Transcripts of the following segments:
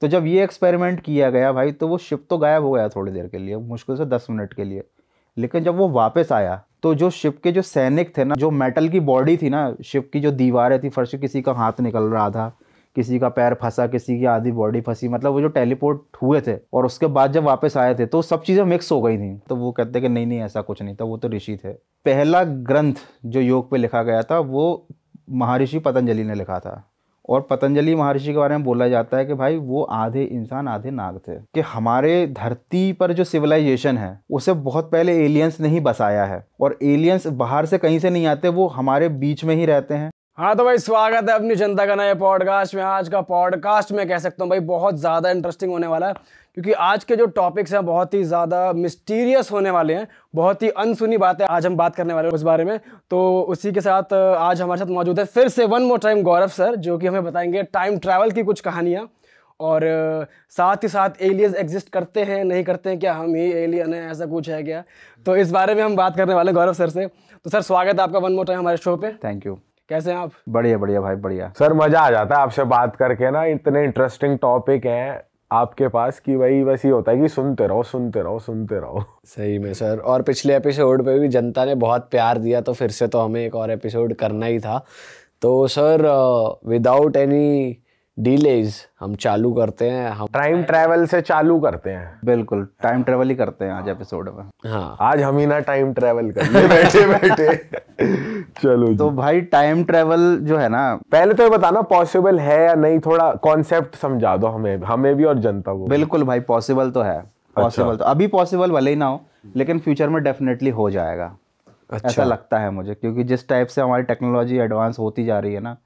तो जब ये एक्सपेरिमेंट किया गया भाई तो वो शिप तो गायब हो गया थोड़ी देर के लिए मुश्किल से दस मिनट के लिए लेकिन जब वो वापस आया तो जो शिप के जो सैनिक थे ना जो मेटल की बॉडी थी ना शिप की जो दीवारें थी फर्श किसी का हाथ निकल रहा था किसी का पैर फंसा किसी की आधी बॉडी फंसी मतलब वो जो टेलीपोर्ट हुए थे और उसके बाद जब वापस आए थे तो सब चीज़ें मिक्स हो गई थी तो वो कहते कि नहीं नहीं ऐसा कुछ नहीं था वो तो ऋषि थे पहला ग्रंथ जो योग पे लिखा गया था वो महर्षि पतंजलि ने लिखा था और पतंजलि महर्षि के बारे में बोला जाता है कि भाई वो आधे इंसान आधे नाग थे कि हमारे धरती पर जो सिविलाइजेशन है उसे बहुत पहले एलियंस ने ही बसाया है और एलियंस बाहर से कहीं से नहीं आते वो हमारे बीच में ही रहते हैं हाँ तो भाई स्वागत है अपनी जनता का नए पॉडकास्ट में आज का पॉडकास्ट मैं कह सकता हूँ भाई बहुत ज़्यादा इंटरेस्टिंग होने वाला है क्योंकि आज के जो टॉपिक्स हैं बहुत ही ज़्यादा मिस्टीरियस होने वाले हैं बहुत ही अनसुनी बात है आज हम बात करने वाले हैं उस बारे में तो उसी के साथ आज हमारे साथ मौजूद है फिर से one more time Gaurav sir जो कि हमें बताएंगे टाइम ट्रैवल की कुछ कहानियाँ और साथ ही साथ एलियंस एग्जिस्ट करते हैं नहीं करते हैं क्या हम ही एलियन हैं ऐसा कुछ है क्या तो इस बारे में हम बात करने वाले हैं गौरव सर से तो सर स्वागत है आपका वन मोर टाइम हमारे शो पे थैंक यू कैसे हैं आप बढ़िया बढ़िया भाई बढ़िया सर मजा आ जाता है आपसे बात करके ना इतने इंटरेस्टिंग टॉपिक हैं आपके पास कि भाई बस ये होता है कि सुनते रहो सुनते रहो सुनते रहो सही में सर और पिछले एपिसोड पे भी जनता ने बहुत प्यार दिया तो फिर से तो हमें एक और एपिसोड करना ही था तो sir without uh, any delays हम चालू करते हैं हम टाइम ट्रैवल से चालू करते हैं बिल्कुल टाइम ट्रैवल ही करते हैं आज एपिसोड में हाँ आज हम ही ना टाइम ट्रैवल कर बैठे बैठे चलो तो भाई टाइम ट्रैवल जो है ना पहले तो ये बताना पॉसिबल है या नहीं थोड़ा कॉन्सेप्ट समझा दो हमें हमें भी और जनता को बिल्कुल भाई पॉसिबल तो है पॉसिबल अच्छा। तो अभी पॉसिबल भले ही ना हो लेकिन फ्यूचर में डेफिनेटली हो जाएगा अच्छा। ऐसा लगता है मुझे क्योंकि जिस टाइप से हमारी टेक्नोलॉजी एडवांस होती जा रही है ना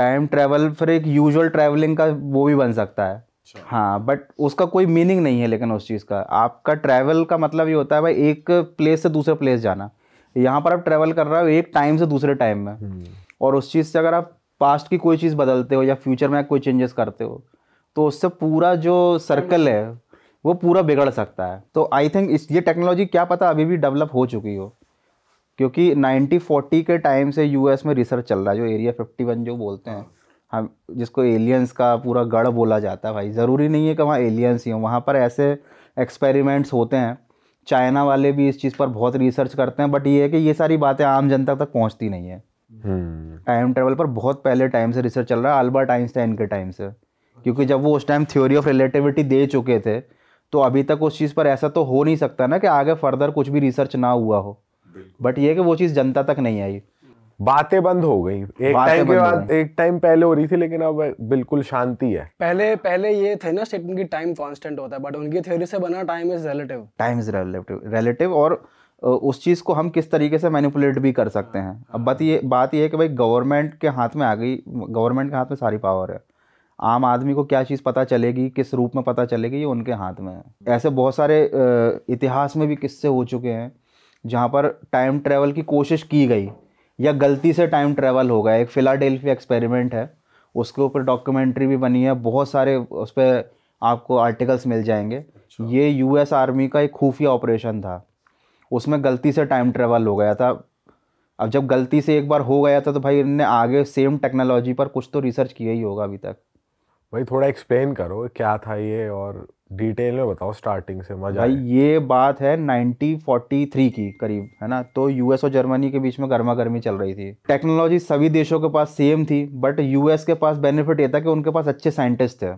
टाइम ट्रैवल फिर एक यूजुअल ट्रैवलिंग का वो भी बन सकता है अच्छा। हाँ बट उसका कोई मीनिंग नहीं है लेकिन उस चीज़ का आपका ट्रैवल का मतलब ये होता है भाई एक प्लेस से दूसरे प्लेस जाना यहाँ पर आप ट्रैवल कर रहे हो एक टाइम से दूसरे टाइम में हम्म। और उस चीज़ से अगर आप पास्ट की कोई चीज़ बदलते हो या फ्यूचर में कोई चेंजेस करते हो तो उससे पूरा जो सर्कल है वो पूरा बिगड़ सकता है तो आई थिंक इस ये टेक्नोलॉजी क्या पता अभी भी डेवलप हो चुकी हो क्योंकि 9040 के टाइम से यूएस में रिसर्च चल रहा है जो एरिया 51 जो बोलते हैं हम जिसको एलियंस का पूरा गढ़ बोला जाता है भाई ज़रूरी नहीं है कि वहाँ एलियंस ही हों वहाँ पर ऐसे एक्सपेरिमेंट्स होते हैं चाइना वाले भी इस चीज़ पर बहुत रिसर्च करते हैं बट ये है कि ये सारी बातें आम जनता तक पहुँचती नहीं है टाइम ट्रेवल पर बहुत पहले टाइम से रिसर्च चल रहा है अल्बर्ट आइंस्टाइन के टाइम से क्योंकि जब वो उस टाइम थ्योरी ऑफ रिलेटिविटी दे चुके थे तो अभी तक उस चीज़ पर ऐसा तो हो नहीं सकता ना कि आगे फर्दर कुछ भी रिसर्च ना हुआ हो बट ये कि वो चीज़ जनता तक नहीं आई बातें बंद हो गई एक टाइम के बाद एक टाइम पहले हो रही थी लेकिन अब बिल्कुल शांति है पहले पहले ये थे ना स्टेटमेंट की टाइम कांस्टेंट होता है बट उनकी थ्योरी से बना time is relative time is relative relative और उस चीज़ को हम किस तरीके से मैनिपुलेट भी कर सकते हैं अब हाँ। बात ये बात ये है कि भाई गवर्नमेंट के हाथ में आ गई गवर्नमेंट के हाथ में सारी पावर है आम आदमी को क्या चीज़ पता चलेगी किस रूप में पता चलेगी ये उनके हाथ में है ऐसे बहुत सारे इतिहास में भी किस्से हो चुके हैं जहाँ पर टाइम ट्रैवल की कोशिश की गई या गलती से टाइम ट्रैवल हो गया एक फ़िलाडेल्फिया एक्सपेरिमेंट है उसके ऊपर डॉक्यूमेंट्री भी बनी है बहुत सारे उस पर आपको आर्टिकल्स मिल जाएंगे अच्छा। ये यूएस आर्मी का एक खुफिया ऑपरेशन था उसमें गलती से टाइम ट्रेवल हो गया था अब जब गलती से एक बार हो गया था तो भाई इनने आगे सेम टेक्नोलॉजी पर कुछ तो रिसर्च किया ही होगा अभी तक भाई थोड़ा एक्सप्लेन करो क्या था ये और डिटेल में बताओ स्टार्टिंग से मजा भाई ये बात है 1943 की करीब है ना तो यूएस और जर्मनी के बीच में गर्मा गर्मी चल रही थी टेक्नोलॉजी सभी देशों के पास सेम थी बट यूएस के पास बेनिफिट ये था कि उनके पास अच्छे साइंटिस्ट थे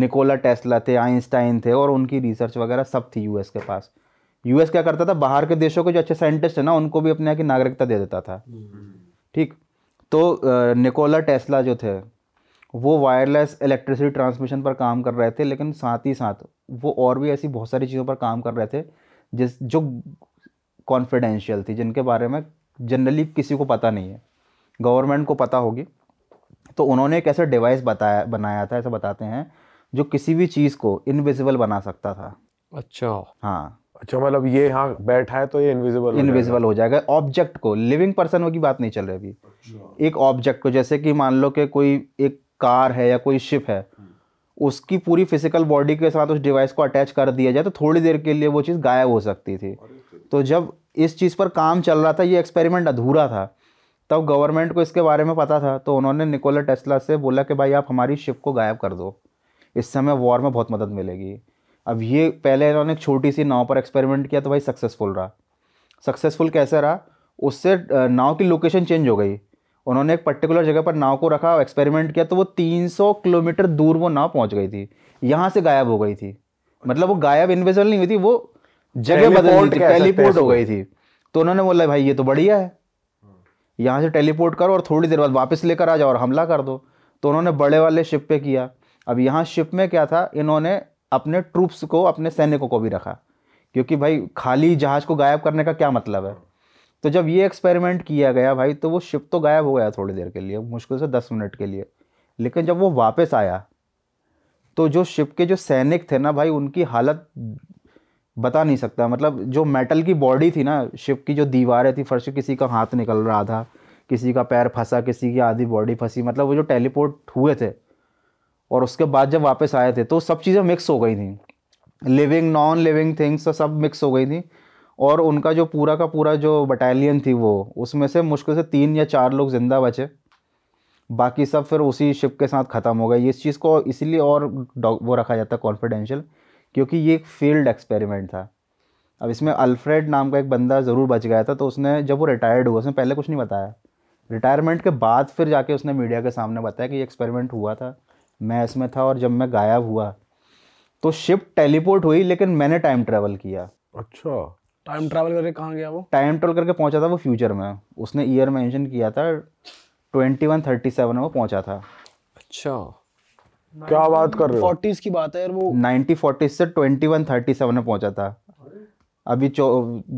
निकोला टेस्ला थे आइंस्टाइन थे और उनकी रिसर्च वगैरह सब थी यूएस के पास यूएस क्या करता था बाहर के देशों के जो अच्छे साइंटिस्ट है ना उनको भी अपने यहाँ की नागरिकता दे देता था हम्म। ठीक तो निकोला टेस्ला जो थे वो वायरलेस इलेक्ट्रिसिटी ट्रांसमिशन पर काम कर रहे थे लेकिन साथ ही साथ वो और भी ऐसी बहुत सारी चीज़ों पर काम कर रहे थे जिस जो कॉन्फिडेंशियल थी जिनके बारे में जनरली किसी को पता नहीं है गवर्नमेंट को पता होगी तो उन्होंने एक ऐसा डिवाइस बताया बनाया था ऐसा बताते हैं जो किसी भी चीज़ को इनविजिबल बना सकता था अच्छा हाँ अच्छा मतलब ये यहाँ बैठा है तो ये इनविजिबल इनविजिबल हो जाएगा ऑब्जेक्ट को लिविंग पर्सन की बात नहीं चल रही अभी अच्छा। एक ऑब्जेक्ट को जैसे कि मान लो कि कोई एक कार है या कोई शिप है उसकी पूरी फिजिकल बॉडी के साथ उस डिवाइस को अटैच कर दिया जाए तो थोड़ी देर के लिए वो चीज़ गायब हो सकती थी तो जब इस चीज़ पर काम चल रहा था ये एक्सपेरिमेंट अधूरा था तब गवर्नमेंट को इसके बारे में पता था तो उन्होंने निकोला टेस्ला से बोला कि भाई आप हमारी शिप को गायब कर दो इससे हमें वॉर में बहुत मदद मिलेगी अब ये पहले इन्होंने छोटी सी नाव पर एक्सपेरिमेंट किया तो भाई सक्सेसफुल रहा सक्सेसफुल कैसे रहा उससे नाव की लोकेशन चेंज हो गई उन्होंने एक पर्टिकुलर जगह पर नाव को रखा एक्सपेरिमेंट किया तो वो 300 किलोमीटर दूर वो नाव पहुंच गई थी यहाँ से गायब हो गई थी मतलब वो गायब इन्वेजल नहीं हुई थी वो जगह बदल थी टेलीपोर्ट हो गई थी तो उन्होंने बोला भाई ये तो बढ़िया है यहाँ से टेलीपोर्ट करो और थोड़ी देर बाद वापस लेकर आ जाओ और हमला कर दो तो उन्होंने बड़े वाले शिप पे किया अब यहाँ शिप में क्या था इन्होंने अपने ट्रूप्स को अपने सैनिकों को भी रखा क्योंकि भाई खाली जहाज को गायब करने का क्या मतलब है तो जब ये एक्सपेरिमेंट किया गया भाई तो वो शिप तो गायब हो गया थोड़ी देर के लिए मुश्किल से दस मिनट के लिए लेकिन जब वो वापस आया तो जो शिप के जो सैनिक थे ना भाई उनकी हालत बता नहीं सकता मतलब जो मेटल की बॉडी थी ना शिप की जो दीवारें थी फर्श किसी का हाथ निकल रहा था किसी का पैर फंसा किसी की आधी बॉडी फंसी मतलब वो जो टेलीपोर्ट हुए थे और उसके बाद जब वापस आए थे तो सब चीज़ें मिक्स हो गई थी लिविंग नॉन लिविंग थिंग्स सब मिक्स हो गई थी और उनका जो पूरा का पूरा जो बटालियन थी वो उसमें से मुश्किल से तीन या चार लोग ज़िंदा बचे बाकी सब फिर उसी शिप के साथ ख़त्म हो गए इस चीज़ को इसीलिए और वो रखा जाता है कॉन्फिडेंशियल क्योंकि ये एक फील्ड एक्सपेरिमेंट था अब इसमें अल्फ्रेड नाम का एक बंदा ज़रूर बच गया था तो उसने जब वो रिटायर्ड हुआ उसने पहले कुछ नहीं बताया रिटायरमेंट के बाद फिर जाके उसने मीडिया के सामने बताया कि ये एक्सपेरिमेंट हुआ था मैं इसमें था और जब मैं गायब हुआ तो शिप टेलीपोर्ट हुई लेकिन मैंने टाइम ट्रेवल किया अच्छा टाइम ट्रैवल करके कहाँ गया वो टाइम ट्रैवल करके पहुँचा था वो फ्यूचर में उसने ईयर मेंशन किया था ट्वेंटी वन थर्टी सेवन में वो पहुँचा था अच्छा क्या बात कर रहे हो फोर्टीज की बात है यार वो फोर्टीज से ट्वेंटी वन थर्टी सेवन में पहुँचा था अभी चो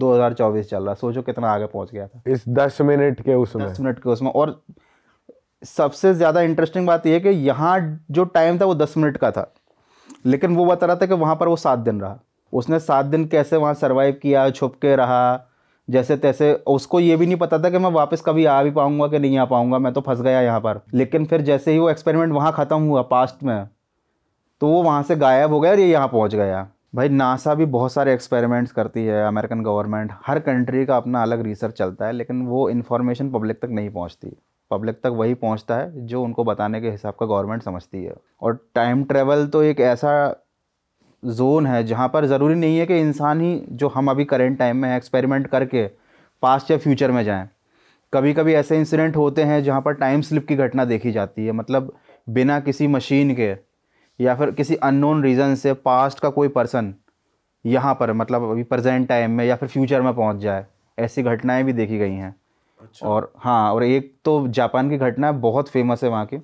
दो हजार चौबीस चल रहा सोचो कितना आगे पहुंच गया था इस दस मिनट के उसमें दस मिनट के उसमें और सबसे ज़्यादा इंटरेस्टिंग बात यह कि यहाँ जो टाइम था वो दस मिनट का था लेकिन वो बता रहा था कि वहाँ पर वो सात दिन रहा उसने सात दिन कैसे वहाँ सर्वाइव किया छुप के रहा जैसे तैसे उसको ये भी नहीं पता था कि मैं वापस कभी आ भी पाऊँगा कि नहीं आ पाऊँगा मैं तो फंस गया यहाँ पर लेकिन फिर जैसे ही वो एक्सपेरिमेंट वहाँ ख़त्म हुआ पास्ट में तो वो वहाँ से गायब हो गया और ये यहाँ पहुँच गया भाई नासा भी बहुत सारे एक्सपेरिमेंट्स करती है अमेरिकन गवर्नमेंट हर कंट्री का अपना अलग रिसर्च चलता है लेकिन वो इन्फॉर्मेशन पब्लिक तक नहीं पहुँचती पब्लिक तक वही पहुँचता है जो उनको बताने के हिसाब का गवर्नमेंट समझती है और टाइम ट्रेवल तो एक ऐसा जोन है जहाँ पर ज़रूरी नहीं है कि इंसान ही जो हम अभी करेंट टाइम में एक्सपेरिमेंट करके पास्ट या फ्यूचर में जाएं कभी कभी ऐसे इंसिडेंट होते हैं जहाँ पर टाइम स्लिप की घटना देखी जाती है मतलब बिना किसी मशीन के या फिर किसी अननोन रीज़न से पास्ट का कोई पर्सन यहाँ पर मतलब अभी प्रेजेंट टाइम में या फिर फ्यूचर में पहुँच जाए ऐसी घटनाएँ भी देखी गई हैं अच्छा। और हाँ और एक तो जापान की घटना बहुत फेमस है वहाँ की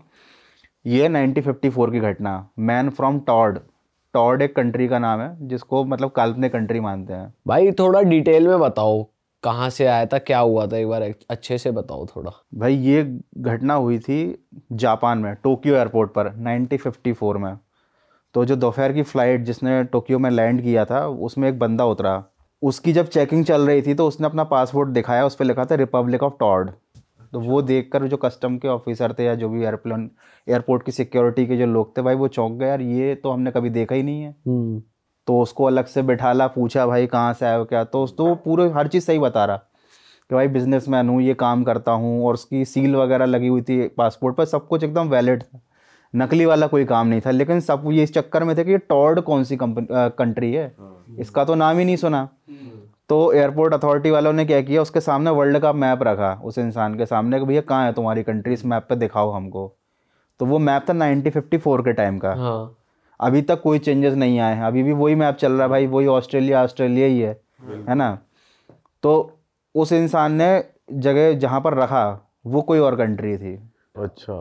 ये 1954 की घटना मैन फ्रॉम टॉड टॉर्ड एक कंट्री का नाम है जिसको मतलब काल्पनिक कंट्री मानते हैं भाई थोड़ा डिटेल में बताओ कहाँ से आया था क्या हुआ था एक बार अच्छे से बताओ थोड़ा भाई ये घटना हुई थी जापान में टोक्यो एयरपोर्ट पर 1954 में तो जो दोपहर की फ़्लाइट जिसने टोक्यो में लैंड किया था उसमें एक बंदा उतरा उसकी जब चेकिंग चल रही थी तो उसने अपना पासपोर्ट दिखाया उस पर लिखा था रिपब्लिक ऑफ टॉर्ड तो वो देखकर जो कस्टम के ऑफिसर थे या जो भी एयरप्लेन एयरपोर्ट की सिक्योरिटी के जो लोग थे भाई वो चौंक गए यार ये तो हमने कभी देखा ही नहीं है हम्म। तो उसको अलग से बिठाला पूछा भाई कहाँ से आया हो क्या तो उसको तो पूरे हर चीज़ सही बता रहा कि भाई बिजनेसमैन हूँ ये काम करता हूँ और उसकी सील वगैरह लगी हुई थी पासपोर्ट पर सब कुछ एकदम वैलिड था नकली वाला कोई काम नहीं था लेकिन सब ये इस चक्कर में थे कि ये टॉर्ड कौन सी कंपनी कंट्री है हाँ। इसका तो नाम ही नहीं सुना हम्म। तो एयरपोर्ट अथॉरिटी वालों ने क्या किया उसके सामने वर्ल्ड का मैप रखा उस इंसान के सामने भैया कहाँ है तुम्हारी कंट्री इस मैप पे दिखाओ हमको तो वो मैप था नाइनटीन फिफ्टी फोर के टाइम का हाँ। अभी तक कोई चेंजेस नहीं आए हैं अभी भी वही मैप चल रहा है भाई वही ऑस्ट्रेलिया ऑस्ट्रेलिया ही है है ना तो उस इंसान ने जगह जहाँ पर रखा वो कोई और कंट्री थी अच्छा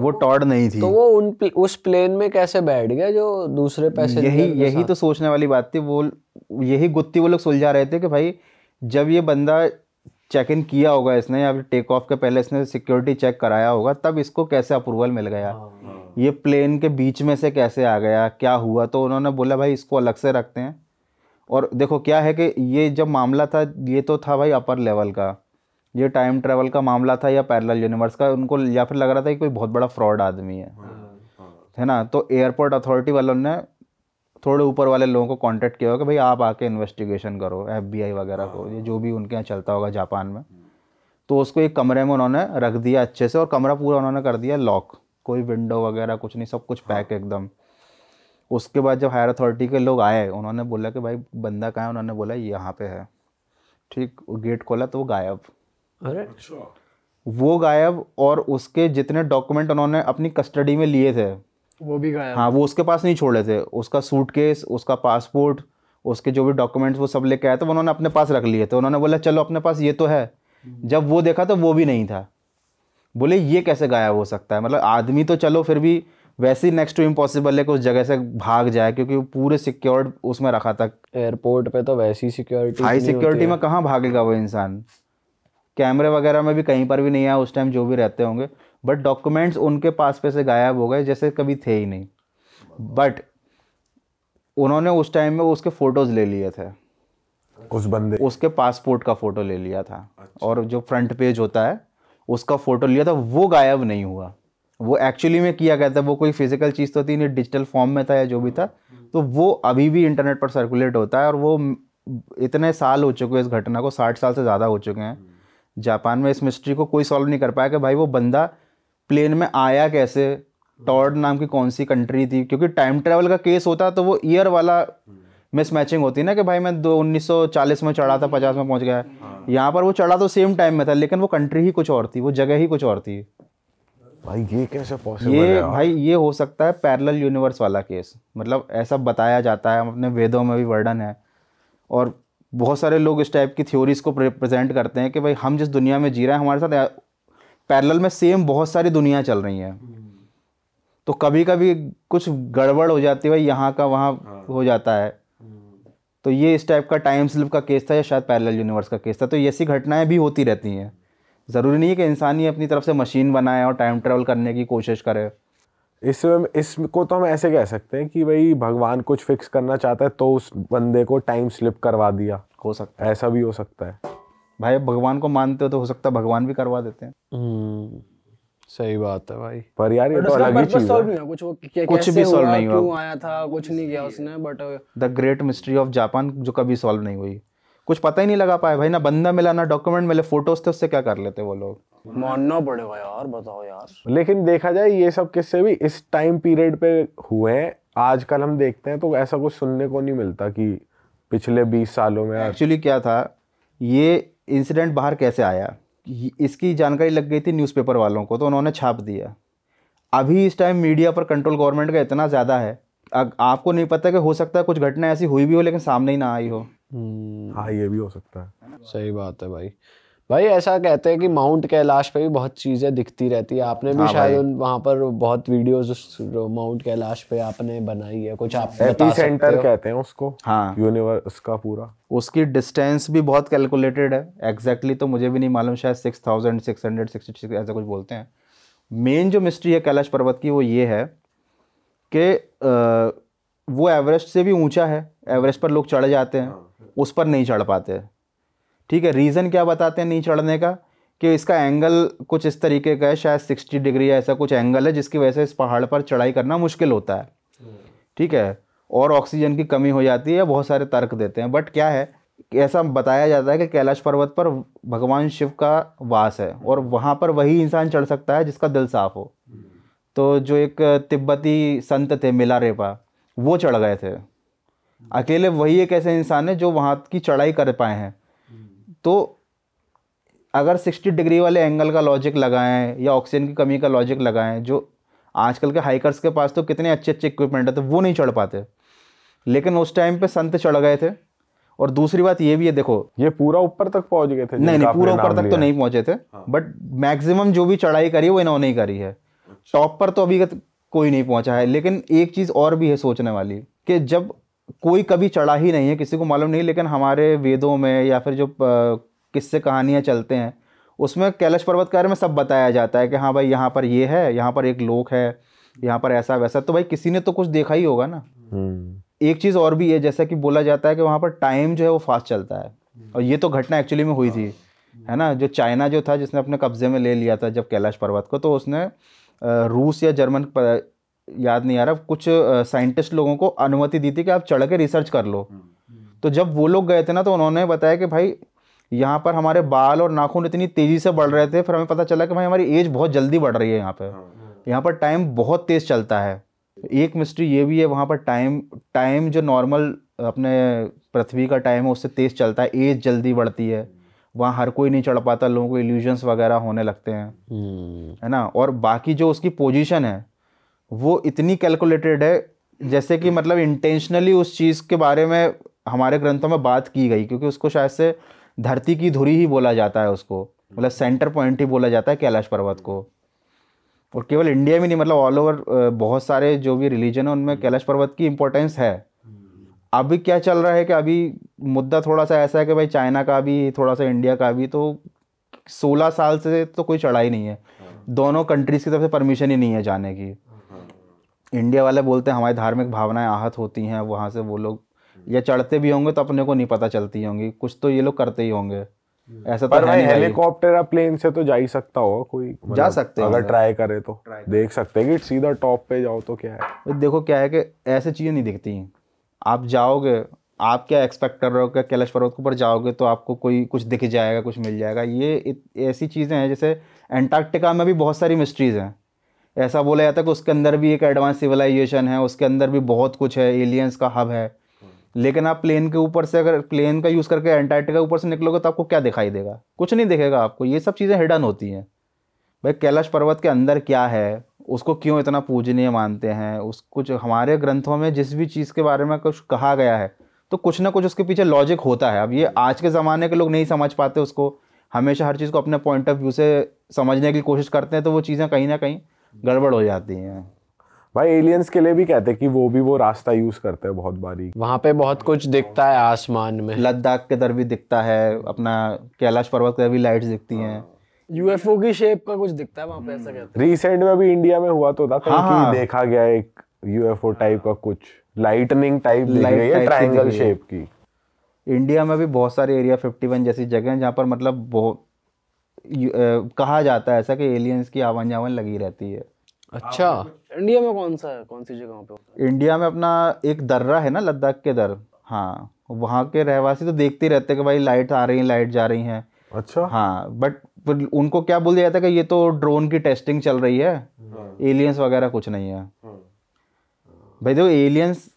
वो टॉड नहीं थी तो वो उन प्ले, उस प्लेन में कैसे बैठ गया जो दूसरे पैसे यही यही तो सोचने वाली बात थी वो यही गुत्ती वो लोग सुलझा रहे थे कि भाई जब ये बंदा चेक इन किया होगा इसने या फिर टेक ऑफ के पहले इसने सिक्योरिटी चेक कराया होगा तब इसको कैसे अप्रूवल मिल गया हाँ, हाँ। ये प्लेन के बीच में से कैसे आ गया क्या हुआ तो उन्होंने बोला भाई इसको अलग से रखते हैं और देखो क्या है कि ये जब मामला था ये तो था भाई अपर लेवल का ये टाइम ट्रेवल का मामला था या पैरेलल यूनिवर्स का उनको या फिर लग रहा था कि कोई बहुत बड़ा फ्रॉड आदमी है हाँ, हाँ। है ना तो एयरपोर्ट अथॉरिटी वालों ने थोड़े ऊपर वाले लोगों को कांटेक्ट किया होगा कि भाई आप आके इन्वेस्टिगेशन करो एफबीआई वगैरह को हाँ। ये जो भी उनके यहाँ चलता होगा जापान में तो उसको एक कमरे में उन्होंने रख दिया अच्छे से और कमरा पूरा उन्होंने कर दिया लॉक कोई विंडो वगैरह कुछ नहीं सब कुछ पैक एकदम उसके बाद जब हायर अथॉरिटी के लोग आए उन्होंने बोला कि भाई बंदा कहाँ है उन्होंने बोला यहाँ पे है ठीक गेट खोला तो वो गायब अच्छा वो गायब और उसके जितने डॉक्यूमेंट उन्होंने अपनी कस्टडी में लिए थे वो भी गायब हाँ वो उसके पास नहीं छोड़े थे उसका सूटकेस उसका पासपोर्ट उसके जो भी डॉक्यूमेंट्स वो सब लेके आए थे उन्होंने अपने पास रख लिए थे उन्होंने बोला चलो अपने पास ये तो है हम्म। जब वो देखा तो वो भी नहीं था बोले ये कैसे गायब हो सकता है मतलब आदमी तो चलो फिर भी वैसे ही नेक्स्ट टू इम्पॉसिबल है कि उस जगह से भाग जाए क्योंकि वो पूरे सिक्योर्ड उसमें रखा था एयरपोर्ट पे तो वैसी सिक्योरिटी हाई सिक्योरिटी में कहाँ भागेगा वो इंसान कैमरे वगैरह में भी कहीं पर भी नहीं आया उस टाइम जो भी रहते होंगे बट डॉक्यूमेंट्स उनके पास पे से गायब हो गए जैसे कभी थे ही नहीं बट उन्होंने उस टाइम में उसके फ़ोटोज़ ले लिए थे उस बंदे उसके पासपोर्ट का फ़ोटो ले लिया था अच्छा। और जो फ्रंट पेज होता है उसका फ़ोटो लिया था वो गायब नहीं हुआ वो एक्चुअली में किया गया था वो कोई फिजिकल चीज़ तो थी नहीं डिजिटल फॉर्म में था या जो भी था तो वो अभी भी इंटरनेट पर सर्कुलेट होता है और वो इतने साल हो चुके हैं इस घटना को साठ साल से ज़्यादा हो चुके हैं जापान में इस मिस्ट्री को कोई सॉल्व नहीं कर पाया कि भाई वो बंदा प्लेन में आया कैसे टॉर्ड नाम की कौन सी कंट्री थी क्योंकि टाइम ट्रेवल का केस होता तो वो ईयर वाला मिस मैचिंग होती ना कि भाई मैं दो उन्नीस में चढ़ा था हम्म। पचास में पहुंच गया हाँ। यहाँ पर वो चढ़ा तो सेम टाइम में था लेकिन वो कंट्री ही कुछ और थी वो जगह ही कुछ और थी भाई ये कैसे पॉसिबल ये है भाई ये हो सकता है पैरेलल यूनिवर्स वाला केस मतलब ऐसा बताया जाता है अपने वेदों में भी वर्णन है और बहुत सारे लोग इस टाइप की थ्योरीज़ को प्रेजेंट करते हैं कि भाई हम जिस दुनिया में जी रहे हैं हमारे साथ पैरेलल में सेम बहुत सारी दुनिया चल रही है हम्म। तो कभी कभी कुछ गड़बड़ हो जाती है भाई यहाँ का वहाँ हाँ। हो जाता है हम्म। तो ये इस टाइप का टाइम स्लिप का केस था या शायद पैरेलल यूनिवर्स का केस था तो ऐसी घटनाएं भी होती रहती हैं ज़रूरी नहीं है कि इंसान ही अपनी तरफ से मशीन बनाए और टाइम ट्रेवल करने की कोशिश करे इस इसको तो हम ऐसे कह सकते हैं कि भाई भगवान कुछ फिक्स करना चाहता है तो उस बंदे को टाइम स्लिप करवा दिया हो सकता है ऐसा भी हो सकता है भाई भगवान को मानते हो तो हो सकता है भगवान भी करवा देते हैं हम्म, सही बात है भाई पर यार ये तो अलग ही चीज है कुछ वो क्या, कुछ भी सॉल्व नहीं हुआ क्यों आया था कुछ नहीं किया उसने but the great mystery of Japan जो कभी सॉल्व नहीं हुई कुछ पता ही नहीं लगा पाया भाई ना बंदा मिला ना डॉक्यूमेंट मिले फोटोज थे उससे क्या कर लेते वो लोग मानना पड़ेगा यार बताओ यार लेकिन देखा जाए ये सब किससे भी इस टाइम पीरियड पे हुए हैं आजकल हम देखते हैं तो ऐसा कुछ सुनने को नहीं मिलता कि पिछले बीस सालों में एक्चुअली क्या था ये इंसिडेंट बाहर कैसे आया इसकी जानकारी लग गई थी न्यूज़पेपर वालों को तो उन्होंने छाप दिया अभी इस टाइम मीडिया पर कंट्रोल गवर्नमेंट का इतना ज़्यादा है आपको नहीं पता कि हो सकता है कुछ घटना ऐसी हुई भी हो लेकिन सामने ही ना आई हो हम्म। हाँ ये भी हो सकता है सही बात है भाई भाई ऐसा कहते हैं कि माउंट कैलाश पे भी बहुत चीज़ें दिखती रहती है आपने भी हाँ शायद वहाँ पर बहुत वीडियोस उस माउंट कैलाश पे आपने बनाई है कुछ आप बता सेंटर हो? कहते हैं उसको हाँ यूनिवर्स का पूरा उसकी डिस्टेंस भी बहुत कैलकुलेटेड है एग्जैक्टली exactly तो मुझे भी नहीं मालूम शायद six thousand six hundred sixty six ऐसा कुछ बोलते हैं मेन जो मिस्ट्री है कैलाश पर्वत की वो ये है कि वो एवरेस्ट से भी ऊँचा है एवरेस्ट पर लोग चढ़ जाते हैं हाँ। उस पर नहीं चढ़ पाते ठीक है रीज़न क्या बताते हैं नहीं चढ़ने का कि इसका एंगल कुछ इस तरीके का है शायद सिक्सटी डिग्री ऐसा कुछ एंगल है जिसकी वजह से इस पहाड़ पर चढ़ाई करना मुश्किल होता है ठीक है और ऑक्सीजन की कमी हो जाती है बहुत सारे तर्क देते हैं बट क्या है ऐसा बताया जाता है कि कैलाश पर्वत पर भगवान शिव का वास है और वहाँ पर वही इंसान चढ़ सकता है जिसका दिल साफ हो तो जो एक तिब्बती संत थे मिला रेपा वो चढ़ गए थे अकेले वही एक ऐसे इंसान है जो वहाँ की चढ़ाई कर पाए हैं तो अगर सिक्सटी डिग्री वाले एंगल का लॉजिक लगाएं या ऑक्सीजन की कमी का लॉजिक लगाएं जो आजकल के हाइकर्स के पास तो कितने अच्छे अच्छे इक्विपमेंट है तो वो नहीं चढ़ पाते लेकिन उस टाइम पे संत चढ़ गए थे और दूसरी बात ये भी है देखो ये पूरा ऊपर तक पहुंच गए थे नहीं नहीं पूरा ऊपर तक तो नहीं पहुंचे थे हाँ। बट मैक्सिमम जो भी चढ़ाई करी वो इन्होंने ही करी है टॉप अच्छा। पर तो अभी कोई नहीं पहुंचा है लेकिन एक चीज़ और भी है सोचने वाली कि जब कोई कभी चढ़ा ही नहीं है किसी को मालूम नहीं लेकिन हमारे वेदों में या फिर जो किस्से कहानियाँ चलते हैं उसमें कैलाश पर्वत के बारे में सब बताया जाता है कि हाँ भाई यहाँ पर ये है यहाँ पर एक लोक है यहाँ पर ऐसा वैसा तो भाई किसी ने तो कुछ देखा ही होगा ना हम्म। एक चीज़ और भी है जैसा कि बोला जाता है कि वहाँ पर टाइम जो है वो फास्ट चलता है और ये तो घटना एक्चुअली में हुई थी है ना जो चाइना जो था जिसने अपने कब्जे में ले लिया था जब कैलाश पर्वत को तो उसने रूस या जर्मन याद नहीं आ रहा कुछ साइंटिस्ट लोगों को अनुमति दी थी कि आप चढ़ के रिसर्च कर लो हम्म। तो जब वो लोग गए थे ना तो उन्होंने बताया कि भाई यहाँ पर हमारे बाल और नाखून इतनी तेज़ी से बढ़ रहे थे फिर हमें पता चला कि भाई हमारी एज बहुत जल्दी बढ़ रही है यहाँ पर हाँ। यहाँ पर टाइम बहुत तेज़ चलता है एक मिस्ट्री ये भी है वहाँ पर टाइम टाइम जो नॉर्मल अपने पृथ्वी का टाइम है उससे तेज़ चलता है एज जल्दी बढ़ती है वहाँ हर कोई नहीं चढ़ पाता लोगों को इल्यूजन्स वगैरह होने लगते हैं हम्म। है ना और बाकी जो उसकी पोजीशन है वो इतनी कैलकुलेटेड है जैसे कि मतलब इंटेंशनली उस चीज़ के बारे में हमारे ग्रंथों में बात की गई क्योंकि उसको शायद से धरती की धुरी ही बोला जाता है उसको मतलब सेंटर पॉइंट ही बोला जाता है कैलाश पर्वत को और केवल इंडिया में नहीं मतलब ऑल ओवर बहुत सारे जो भी रिलीजन है उनमें कैलाश पर्वत की इम्पोर्टेंस है अभी क्या चल रहा है कि अभी मुद्दा थोड़ा सा ऐसा है कि भाई चाइना का भी थोड़ा सा इंडिया का भी तो सोलह साल से तो कोई चढ़ाई नहीं है दोनों कंट्रीज़ की तरफ से परमिशन ही नहीं है जाने की इंडिया वाले बोलते हैं हमारी धार्मिक भावनाएं आहत होती हैं वहाँ से वो लोग या चढ़ते भी होंगे तो अपने को नहीं पता चलती होंगी कुछ तो ये लोग करते ही होंगे हम्म। ऐसा तो पर तो हेलीकॉप्टर या प्लेन से तो जा ही सकता होगा कोई जा मतलब सकते अगर ट्राई करे तो देख सकते हैं कि सीधा टॉप पे जाओ तो क्या है देखो क्या है कि ऐसे चीज़ें नहीं दिखती हैं आप जाओगे आप क्या एक्सपेक्ट कर रहे हो कि कैलाश पर्वत के ऊपर जाओगे तो आपको कोई कुछ दिख जाएगा कुछ मिल जाएगा ये ऐसी चीज़ें हैं जैसे एंटार्क्टिका में भी बहुत सारी मिस्ट्रीज़ हैं ऐसा बोला जाता है कि उसके अंदर भी एक एडवांस सिविलाइजेशन है उसके अंदर भी बहुत कुछ है एलियंस का हब है लेकिन आप प्लेन के ऊपर से अगर प्लेन का यूज़ करके एंटार्क्टिका ऊपर से निकलोगे तो आपको क्या दिखाई देगा कुछ नहीं दिखेगा आपको ये सब चीज़ें हिडन होती हैं भाई कैलाश पर्वत के अंदर क्या है उसको क्यों इतना पूजनीय मानते हैं उस कुछ हमारे ग्रंथों में जिस भी चीज़ के बारे में कुछ कहा गया है तो कुछ ना कुछ उसके पीछे लॉजिक होता है अब ये आज के ज़माने के लोग नहीं समझ पाते उसको हमेशा हर चीज़ को अपने पॉइंट ऑफ व्यू से समझने की कोशिश करते हैं तो वो चीज़ें कहीं ना कहीं गड़बड़ हो जाती है भाई एलियंस के लिए भी कहते हैं कि वो भी वो रास्ता यूज करते हैं बहुत बारी वहाँ पे बहुत कुछ दिखता है आसमान में लद्दाख के तरफ भी दिखता है अपना कैलाश पर्वत के भी लाइट्स दिखती हैं यूएफओ हाँ। की शेप का कुछ दिखता है वहाँ पे ऐसा कहते हैं रिसेंट में भी इंडिया में हुआ तो था कहीं हाँ, हाँ। देखा गया एक यूएफओ टाइप का कुछ लाइटनिंग टाइप ट्राइंगल शेप की इंडिया में भी बहुत सारे एरिया 51 जैसी जगह हैं जहाँ पर मतलब बहुत कहा जाता है ऐसा कि एलियंस की आवन जावन लगी रहती है अच्छा इंडिया में कौन सा है कौन सी जगह पे इंडिया में अपना एक दर्रा है ना लद्दाख के दर हाँ वहाँ के रहवासी तो देखते रहते कि भाई लाइट आ रही है लाइट जा रही है अच्छा हाँ बट उनको क्या बोल दिया जाता है कि ये तो ड्रोन की टेस्टिंग चल रही है एलियंस हाँ। वगैरह कुछ नहीं है हाँ। भाई देखो एलियंस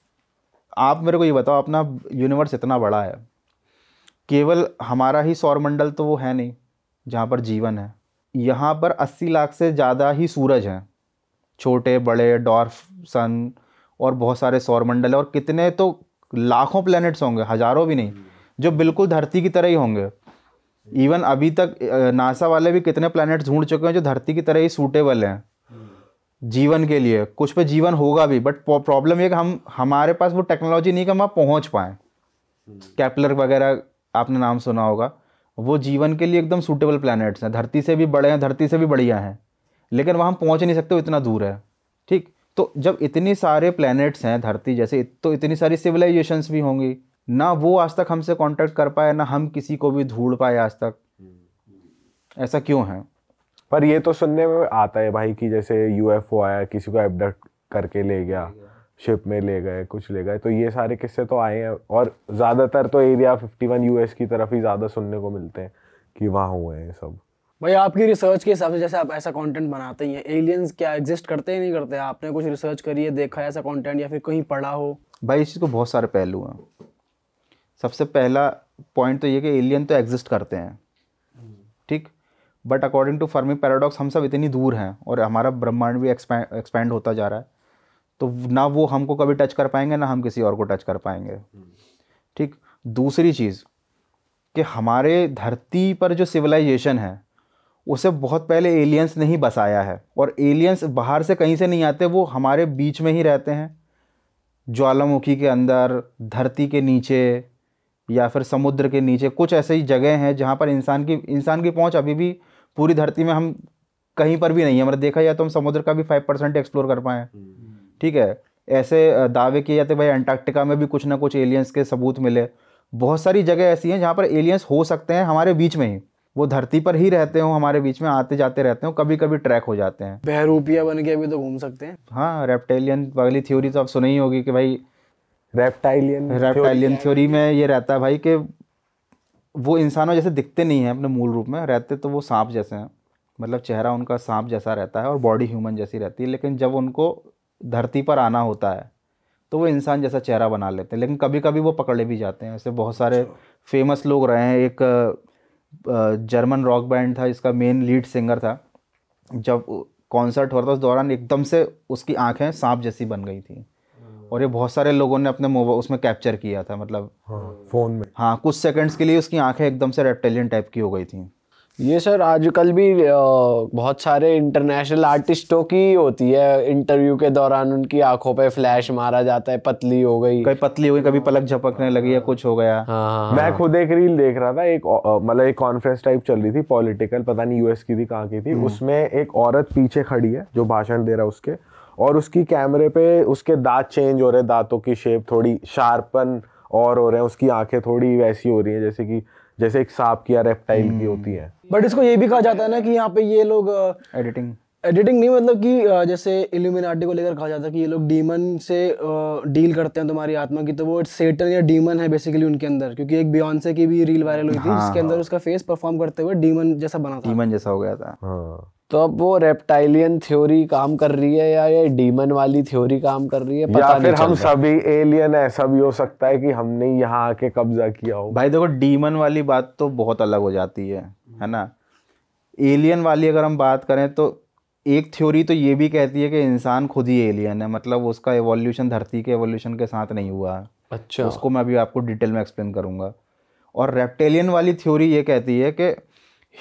आप मेरे को ये बताओ अपना यूनिवर्स इतना बड़ा है केवल हमारा ही सौरमंडल तो वो है नहीं जहाँ पर जीवन है यहाँ पर 80 लाख से ज़्यादा ही सूरज हैं छोटे बड़े डॉर्फ सन और बहुत सारे सौरमंडल और कितने तो लाखों प्लैनेट्स होंगे हज़ारों भी नहीं जो बिल्कुल धरती की तरह ही होंगे इवन अभी तक नासा वाले भी कितने प्लैनेट्स ढूंढ चुके हैं जो धरती की तरह ही सूटेबल हैं जीवन के लिए कुछ पे जीवन होगा भी बट प्रॉब्लम ये कि हम हमारे पास वो टेक्नोलॉजी नहीं कि हम वहाँ पहुँच पाएँ कैपलर hmm. वगैरह आपने नाम सुना होगा वो जीवन के लिए एकदम सूटेबल प्लैनेट्स हैं धरती से भी बड़े हैं धरती से भी बढ़िया हैं लेकिन वहाँ पहुँच नहीं सकते इतना दूर है ठीक तो जब इतने सारे प्लैनेट्स हैं धरती जैसे तो इतनी सारी सिविलाइजेशंस भी होंगी ना वो आज तक हमसे कांटेक्ट कर पाए ना हम किसी को भी ढूंढ पाए आज तक ऐसा क्यों है पर ये तो सुनने में आता है भाई कि जैसे यूएफओ आया किसी को एबडक्ट करके ले गया शिप में ले गए कुछ ले गए तो ये सारे किस्से तो आए हैं और ज़्यादातर तो एरिया फिफ्टी वन यू की तरफ ही ज़्यादा सुनने को मिलते हैं कि वहाँ हुए हैं सब भाई आपकी रिसर्च के हिसाब से जैसे आप ऐसा कंटेंट बनाते ही हैं एलियंस क्या एग्जिस्ट करते ही नहीं करते आपने कुछ रिसर्च करी है देखा है ऐसा कंटेंट या फिर कहीं पढ़ा हो भाई इस चीज़ को बहुत सारे पहलू हैं सबसे पहला पॉइंट तो ये कि एलियन तो एग्जिस्ट करते हैं ठीक but according to Fermi paradox हम सब इतनी दूर हैं और हमारा ब्रह्मांड भी एक्सपैंड एक्सपैंड होता जा रहा है तो ना वो हमको कभी टच कर पाएंगे ना हम किसी और को टच कर पाएंगे ठीक दूसरी चीज़ कि हमारे धरती पर जो सिविलाइजेशन है उसे बहुत पहले एलियंस ने ही बसाया है और एलियंस बाहर से कहीं से नहीं आते वो हमारे बीच में ही रहते हैं ज्वालामुखी के अंदर धरती के नीचे या फिर समुद्र के नीचे कुछ ऐसे ही जगह हैं जहाँ पर इंसान की इंसान की पहुँच अभी भी पूरी धरती में हम कहीं पर भी नहीं है मतलब देखा जाए तो हम समुद्र का भी फाइव परसेंट एक्सप्लोर कर पाए ठीक है ऐसे दावे किए जाते भाई अंटार्कटिका में भी कुछ ना कुछ एलियंस के सबूत मिले बहुत सारी जगह ऐसी हैं जहाँ पर एलियंस हो सकते हैं हमारे बीच में ही वो धरती पर ही रहते हो हमारे बीच में आते जाते रहते हो कभी कभी ट्रैक हो जाते हैं बहरूपिया बन के भी तो घूम सकते हैं हाँ रेप्टेलियन वाली थ्योरी तो आप सुनी ही होगी कि भाई रेप्टाइलियन रेप्टाइलियन थ्योरी में ये रहता है भाई कि वो इंसानों जैसे दिखते नहीं हैं अपने मूल रूप में रहते तो वो सांप जैसे हैं मतलब चेहरा उनका सांप जैसा रहता है और बॉडी ह्यूमन जैसी रहती है लेकिन जब उनको धरती पर आना होता है तो वो इंसान जैसा चेहरा बना लेते हैं लेकिन कभी कभी वो पकड़े भी जाते हैं ऐसे बहुत सारे फेमस अच्छा। लोग रहे हैं एक जर्मन रॉक बैंड था इसका मेन लीड सिंगर था जब कॉन्सर्ट हो रहा था उस दौरान एकदम से उसकी आंखें सांप जैसी बन गई थी हम्म। और ये बहुत सारे लोगों ने अपने मोबाइल उसमें कैप्चर किया था मतलब हाँ, फोन में हाँ कुछ सेकंड्स के लिए उसकी आंखें एकदम से रेप्टेलियन टाइप की हो गई थी ये सर आजकल भी बहुत सारे इंटरनेशनल आर्टिस्टों की होती है इंटरव्यू के दौरान उनकी आंखों पे फ्लैश मारा जाता है पतली हो गई कभी पतली हो गई कभी पलक झपकने लगी या कुछ हो गया हाँ, हाँ, हाँ। मैं खुद एक रील देख रहा था एक मतलब एक कॉन्फ्रेंस टाइप चल रही थी पॉलिटिकल पता नहीं यूएस की थी कहाँ की थी हम्म। उसमें एक औरत पीछे खड़ी है जो भाषण दे रहा है उसके और उसकी कैमरे पे उसके दांत चेंज हो रहे हैं दांतों की शेप थोड़ी शार्पन और हो रहे हैं उसकी आंखें थोड़ी वैसी हो रही हैं जैसे कि जैसे एक सांप की या रेप्टाइल की हम्म। होती है बट इसको ये भी कहा जाता है ना कि यहाँ पे ये लोग एडिटिंग uh, एडिटिंग नहीं मतलब कि uh, जैसे इल्यूमिनाटी को लेकर कहा जाता है कि ये लोग डीमन से डील uh, करते हैं तुम्हारी आत्मा की तो वो सेटन या डीमन है बेसिकली उनके अंदर क्योंकि एक बियॉन्से की भी रील वायरल हुई थी हाँ, जिसके अंदर हाँ। उसका फेस परफॉर्म करते हुए डीमन जैसा बना था डीमन जैसा हो गया था हाँ। तो अब वो रेप्टाइलियन थ्योरी काम कर रही है या ये डीमन वाली थ्योरी काम कर रही है पता या फिर हम सभी एलियन ऐसा भी हो सकता है कि हमने यहाँ आके कब्जा किया हो भाई देखो डीमन वाली बात तो बहुत अलग हो जाती है है ना एलियन वाली अगर हम बात करें तो एक थ्योरी तो ये भी कहती है कि इंसान खुद ही एलियन है मतलब उसका एवोल्यूशन धरती के एवोल्यूशन के साथ नहीं हुआ है अच्छा उसको मैं अभी आपको डिटेल में एक्सप्लेन करूँगा और रेप्टेलियन वाली थ्योरी ये कहती है कि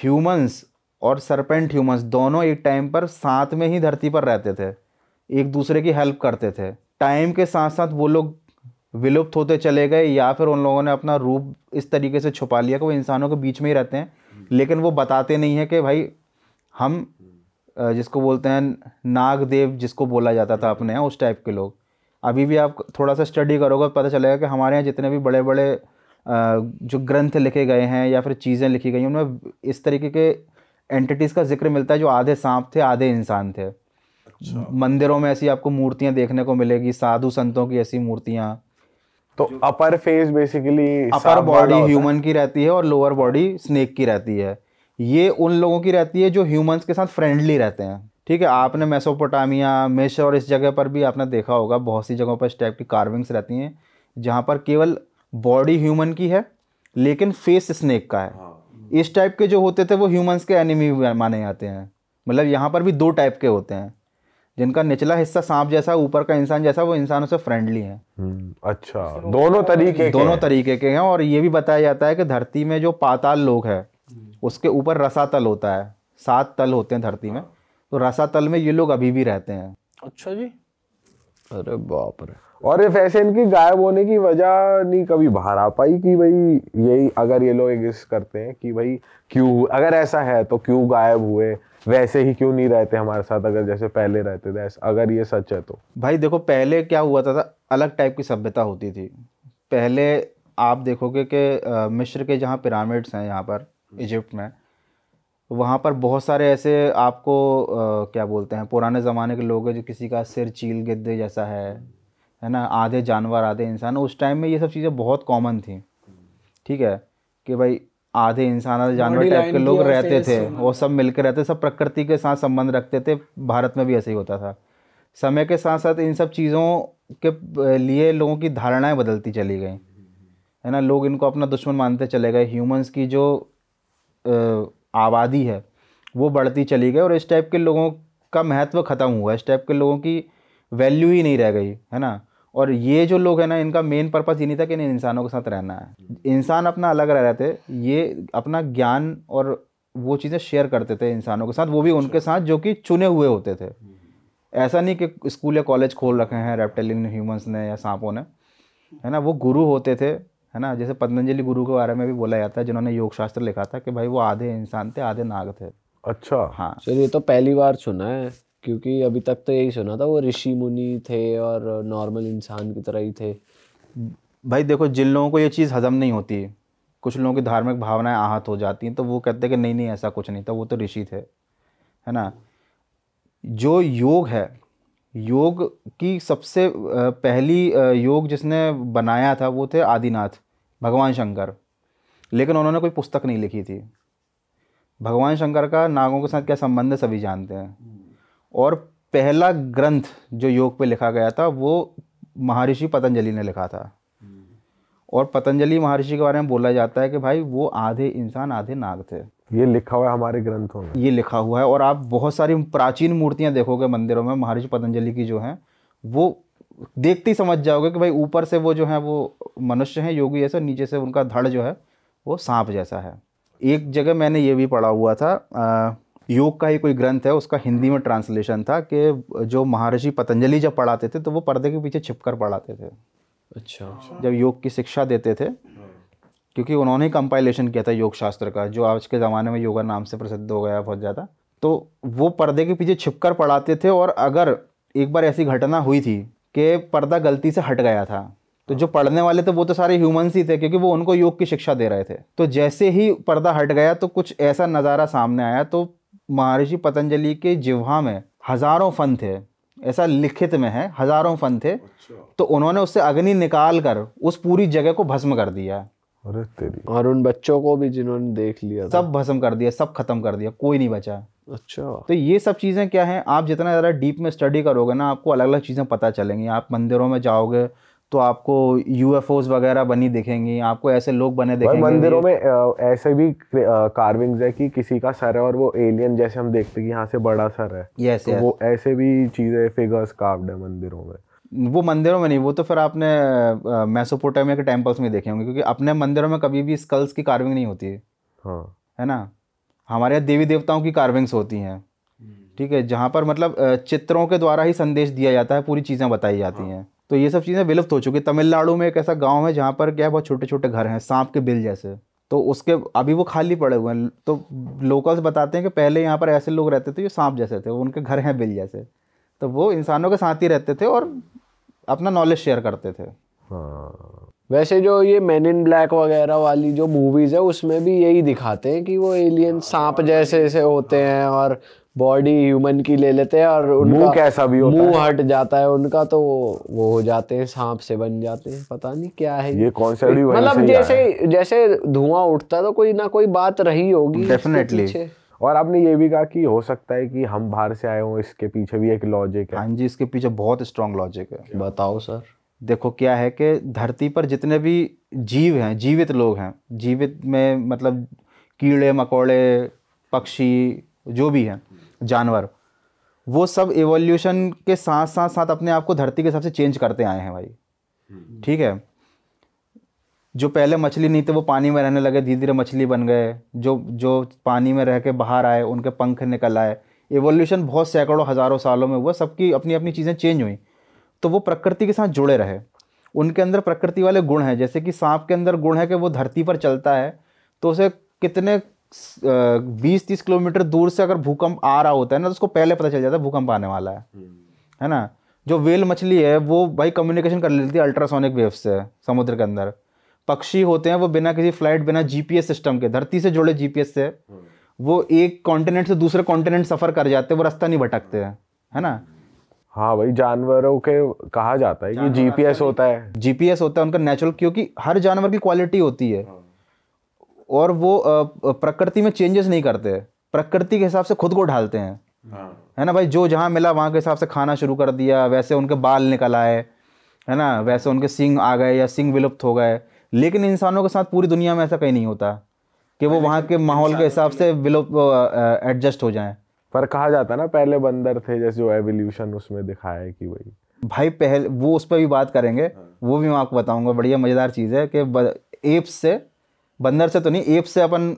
ह्यूमंस और सरपेंट ह्यूमंस दोनों एक टाइम पर साथ में ही धरती पर रहते थे एक दूसरे की हेल्प करते थे टाइम के साथ साथ वो लोग विलुप्त होते चले गए या फिर उन लोगों ने अपना रूप इस तरीके से छुपा लिया कि वो इंसानों के बीच में ही रहते हैं लेकिन वो बताते नहीं हैं कि भाई हम जिसको बोलते हैं नागदेव जिसको बोला जाता था अपने यहाँ उस टाइप के लोग अभी भी आप थोड़ा सा स्टडी करोगे तो पता चलेगा कि हमारे यहाँ जितने भी बड़े बड़े जो ग्रंथ लिखे गए हैं या फिर चीज़ें लिखी गई हैं उनमें इस तरीके के एंटिटीज़ का जिक्र मिलता है जो आधे सांप थे आधे इंसान थे अच्छा। मंदिरों में ऐसी आपको मूर्तियां देखने को मिलेगी साधु संतों की ऐसी मूर्तियां तो upper face basically upper body human की रहती है और लोअर बॉडी स्नेक की रहती है ये उन लोगों की रहती है जो ह्यूमंस के साथ फ्रेंडली रहते हैं ठीक है आपने मेसोपोटामिया मेश और इस जगह पर भी आपने देखा होगा बहुत सी जगहों पर इस टाइप की कार्विंग्स रहती हैं जहाँ पर केवल बॉडी ह्यूमन की है लेकिन फेस स्नेक का है हाँ। इस टाइप के जो होते थे वो ह्यूमंस के एनिमी माने जाते हैं मतलब यहाँ पर भी दो टाइप के होते हैं जिनका निचला हिस्सा सांप जैसा ऊपर का इंसान जैसा वो इंसानों से फ्रेंडली है हम्म, अच्छा दोनों तरीके दोनों तरीके के हैं और ये भी बताया जाता है कि धरती में जो पाताल लोग है हम्म। उसके ऊपर रसातल होता है सात तल होते हैं धरती में तो रसातल में ये लोग अभी भी रहते हैं अच्छा जी अरे बाप रे और ये फैशन इनकी गायब होने की वजह नहीं कभी बाहर आ पाई कि भाई यही अगर ये लोग एग्जिस्ट करते हैं कि भाई क्यों अगर ऐसा है तो क्यों गायब हुए वैसे ही क्यों नहीं रहते हमारे साथ अगर जैसे पहले रहते थे अगर ये सच है तो भाई देखो पहले क्या हुआ था, था अलग टाइप की सभ्यता होती थी पहले आप देखोगे कि मिस्र के जहाँ पिरामिड्स हैं यहाँ पर इजिप्ट में वहाँ पर बहुत सारे ऐसे आपको आ, क्या बोलते हैं पुराने ज़माने के लोग हैं जो किसी का सिर चील गिद्दे जैसा है है ना आधे जानवर आधे इंसान उस टाइम में ये सब चीज़ें बहुत कॉमन थी ठीक है कि भाई आधे इंसान आधे जानवर टाइप के लोग रहते थे वो सब मिलकर रहते सब प्रकृति के साथ संबंध रखते थे भारत में भी ऐसे ही होता था समय के साथ साथ इन सब चीज़ों के लिए लोगों की धारणाएं बदलती चली गई है ना लोग इनको अपना दुश्मन मानते चले गए ह्यूमंस की जो आबादी है वो बढ़ती चली गई और इस टाइप के लोगों का महत्व ख़त्म हुआ इस टाइप के लोगों की वैल्यू ही नहीं रह गई है ना और ये जो लोग हैं ना इनका मेन पर्पज़ ये नहीं था कि इन इंसानों के साथ रहना है इंसान अपना अलग रह रहे थे ये अपना ज्ञान और वो चीज़ें शेयर करते थे इंसानों के साथ वो भी उनके साथ जो कि चुने हुए होते थे ऐसा नहीं कि स्कूल या कॉलेज खोल रखे हैं रेप्टेलिन ह्यूमंस ने या सांपों ने है ना वो गुरु होते थे है ना जैसे पतंजलि गुरु के बारे में भी बोला जाता है जिन्होंने योग शास्त्र लिखा था कि भाई वो आधे इंसान थे आधे नाग थे अच्छा हाँ सर ये तो पहली बार सुना है क्योंकि अभी तक तो यही सुना था वो ऋषि मुनि थे और नॉर्मल इंसान की तरह ही थे भाई देखो जिन लोगों को ये चीज़ हजम नहीं होती कुछ लोगों की धार्मिक भावनाएं आहत हो जाती हैं तो वो कहते हैं कि नहीं नहीं ऐसा कुछ नहीं था वो तो ऋषि थे है ना जो योग है योग की सबसे पहली योग जिसने बनाया था वो थे आदिनाथ भगवान शंकर लेकिन उन्होंने कोई पुस्तक नहीं लिखी थी भगवान शंकर का नागों के साथ क्या संबंध है सभी जानते हैं और पहला ग्रंथ जो योग पे लिखा गया था वो महर्षि पतंजलि ने लिखा था हम्म। और पतंजलि महर्षि के बारे में बोला जाता है कि भाई वो आधे इंसान आधे नाग थे ये लिखा हुआ है हमारे ग्रंथों में ये लिखा हुआ है और आप बहुत सारी प्राचीन मूर्तियाँ देखोगे मंदिरों में महर्षि पतंजलि की जो है वो देखते ही समझ जाओगे कि भाई ऊपर से वो जो है वो मनुष्य हैं योगी ऐसा नीचे से उनका धड़ जो है वो सांप जैसा है एक जगह मैंने ये भी पढ़ा हुआ था आ, योग का ही कोई ग्रंथ है उसका हिंदी में ट्रांसलेशन था कि जो महर्षि पतंजलि जब पढ़ाते थे तो वो पर्दे के पीछे छिपकर पढ़ाते थे अच्छा जब योग की शिक्षा देते थे क्योंकि उन्होंने कंपाइलेशन किया था योग शास्त्र का जो आज के ज़माने में योगा नाम से प्रसिद्ध हो गया बहुत ज़्यादा तो वो पर्दे के पीछे छिपकर पढ़ाते थे और अगर एक बार ऐसी घटना हुई थी कि पर्दा गलती से हट गया था तो जो पढ़ने वाले थे वो तो सारे ह्यूमंस ही थे क्योंकि वो उनको योग की शिक्षा दे रहे थे तो जैसे ही पर्दा हट गया तो कुछ ऐसा नज़ारा सामने आया तो महर्षि पतंजलि के जिह्वा में हजारों फन थे ऐसा लिखित में है हजारों फन थे अच्छा। तो उन्होंने उससे अग्नि निकाल कर उस पूरी जगह को भस्म कर दिया अरे तेरी और उन बच्चों को भी जिन्होंने देख लिया सब भस्म कर दिया सब खत्म कर दिया कोई नहीं बचा अच्छा तो ये सब चीज़ें क्या हैं आप जितना ज़्यादा डीप में स्टडी करोगे ना आपको अलग अलग चीज़ें पता चलेंगी आप मंदिरों में जाओगे तो आपको यूएफओस वगैरह बनी दिखेंगी आपको ऐसे लोग बने दिखेंगे मंदिरों में ऐसे भी कार्विंग्स है कि किसी का सर है और वो एलियन जैसे हम देखते हैं कि यहाँ से बड़ा सर है यस तो वो ऐसे भी चीज़ें फिगर्स कार्व्ड है मंदिरों में वो मंदिरों में नहीं वो तो फिर आपने मैसोपोटामिया के टेम्पल्स में देखे होंगे क्योंकि अपने मंदिरों में कभी भी स्कल्स की कार्विंग नहीं होती है हाँ है ना हमारे यहाँ देवी देवताओं की कार्विंग्स होती हैं ठीक है जहाँ पर मतलब चित्रों के द्वारा ही संदेश दिया जाता है पूरी चीज़ें बताई जाती हाँ। हैं तो ये सब चीज़ें विलुप्त हो चुकी है तमिलनाडु में एक ऐसा गाँव है जहाँ पर क्या है बहुत छोटे छोटे घर हैं सांप के बिल जैसे तो उसके अभी वो खाली पड़े हुए हैं तो लोकल्स बताते हैं कि पहले यहाँ पर ऐसे लोग रहते थे जो सांप जैसे थे उनके घर हैं बिल जैसे तो वो इंसानों के साथ ही रहते थे और अपना नॉलेज शेयर करते थे हाँ वैसे जो ये मैन इन ब्लैक वगैरह वाली जो मूवीज़ है उसमें भी यही दिखाते हैं कि वो एलियन हाँ। सांप जैसे ऐसे होते हैं और बॉडी ह्यूमन की ले लेते हैं और उनका कैसा भी होता मुंह हट जाता है उनका तो वो हो जाते हैं सांप से बन जाते हैं पता नहीं क्या है ये सा भी मतलब जैसे जैसे धुआं उठता तो कोई ना कोई बात रही होगी डेफिनेटली और आपने ये भी कहा कि हो सकता है कि हम बाहर से आए हों इसके पीछे भी एक लॉजिक है हाँ जी इसके पीछे बहुत स्ट्रांग लॉजिक है बताओ सर देखो क्या है कि धरती पर जितने भी जीव हैं जीवित लोग हैं जीवित में मतलब कीड़े मकोड़े पक्षी जो भी हैं जानवर वो सब एवोल्यूशन के साथ साथ साथ अपने आप को धरती के हिसाब से चेंज करते आए हैं भाई हम्म। ठीक है जो पहले मछली नहीं थे वो पानी में रहने लगे धीरे धीरे मछली बन गए जो जो पानी में रह के बाहर आए उनके पंख निकल आए एवोल्यूशन बहुत सैकड़ों हज़ारों सालों में हुआ सबकी अपनी अपनी चीज़ें चेंज हुई तो वो प्रकृति के साथ जुड़े रहे उनके अंदर प्रकृति वाले गुण हैं जैसे कि सांप के अंदर गुण है कि वो धरती पर चलता है तो उसे कितने बीस तीस किलोमीटर दूर से अगर भूकंप आ रहा होता है ना तो उसको पहले पता चल जाता है भूकंप आने वाला है हम्म। है ना जो वेल मछली है वो भाई कम्युनिकेशन कर लेती है अल्ट्रासोनिक वेव से समुद्र के अंदर पक्षी होते हैं वो बिना किसी फ्लाइट बिना जीपीएस सिस्टम के धरती से जुड़े जीपीएस से हम्म। वो एक कॉन्टिनेंट से दूसरे कॉन्टिनेंट सफ़र कर जाते हैं वो रास्ता नहीं भटकते हैं है ना हाँ भाई जानवरों के कहा जाता है कि जीपीएस होता है जीपीएस होता है उनका नेचुरल क्योंकि हर जानवर की क्वालिटी होती है हाँ। और वो प्रकृति में चेंजेस नहीं करते प्रकृति के हिसाब से खुद को ढालते हैं हाँ। है ना भाई जो जहाँ मिला वहाँ के हिसाब से खाना शुरू कर दिया वैसे उनके बाल निकल आए है ना वैसे उनके सिंग आ गए या सिंग विलुप्त हो गए लेकिन इंसानों के साथ पूरी दुनिया में ऐसा कहीं नहीं होता कि वो वहाँ के माहौल के हिसाब से विलुप्त एडजस्ट हो जाए पर कहा जाता है ना पहले बंदर थे जैसे जो एवोल्यूशन उसमें दिखाया है कि भाई भाई पहले वो उस पर भी बात करेंगे हाँ। वो भी मैं आपको बताऊंगा बढ़िया मज़ेदार चीज़ है कि एप्स से बंदर से तो नहीं एप से अपन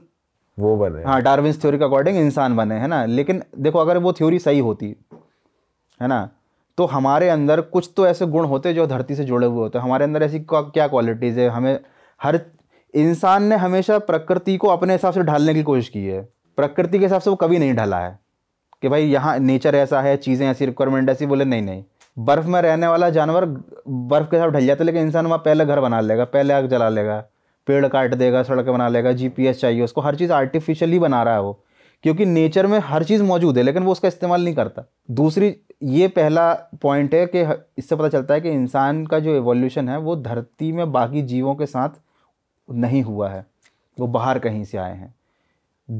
वो बने हाँ डार्विन थ्योरी के अकॉर्डिंग इंसान बने है ना लेकिन देखो अगर वो थ्योरी सही होती है ना तो हमारे अंदर कुछ तो ऐसे गुण होते जो धरती से जुड़े हुए होते हैं हमारे अंदर ऐसी क्या क्वालिटीज़ है हमें हर इंसान ने हमेशा प्रकृति को अपने हिसाब से ढालने की कोशिश की है प्रकृति के हिसाब से वो कभी नहीं ढला है कि भाई यहाँ नेचर ऐसा है चीज़ें ऐसी रिक्वायरमेंट ऐसी बोले नहीं नहीं बर्फ़ में रहने वाला जानवर बर्फ़ के साथ ढल जाता है लेकिन इंसान वहाँ पहले घर बना लेगा पहले आग जला लेगा पेड़ काट देगा सड़क बना लेगा जीपीएस चाहिए उसको हर चीज़ आर्टिफिशियली बना रहा है वो क्योंकि नेचर में हर चीज़ मौजूद है लेकिन वो उसका इस्तेमाल नहीं करता दूसरी ये पहला पॉइंट है कि इससे पता चलता है कि इंसान का जो एवोल्यूशन है वो धरती में बाकी जीवों के साथ नहीं हुआ है वो बाहर कहीं से आए हैं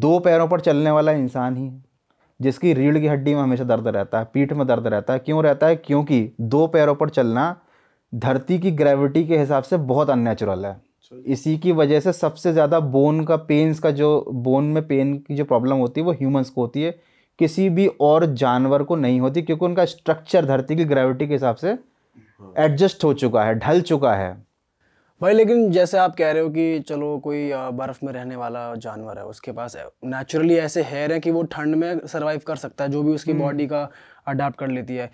दो पैरों पर चलने वाला इंसान ही है जिसकी रीढ़ की हड्डी में हमेशा दर्द रहता है पीठ में दर्द रहता है क्यों रहता है क्योंकि दो पैरों पर चलना धरती की ग्रेविटी के हिसाब से बहुत अननेचुरल है इसी की वजह से सबसे ज़्यादा बोन का पेन्स का जो बोन में पेन की जो प्रॉब्लम होती है वो ह्यूमंस को होती है किसी भी और जानवर को नहीं होती क्योंकि उनका स्ट्रक्चर धरती की ग्रेविटी के हिसाब से एडजस्ट हाँ। हो चुका है ढल चुका है भाई लेकिन जैसे आप कह रहे हो कि चलो कोई बर्फ़ में रहने वाला जानवर है उसके पास नेचुरली ऐसे हेयर है कि वो ठंड में सर्वाइव कर सकता है जो भी उसकी बॉडी हम्म। का अडाप्ट कर लेती है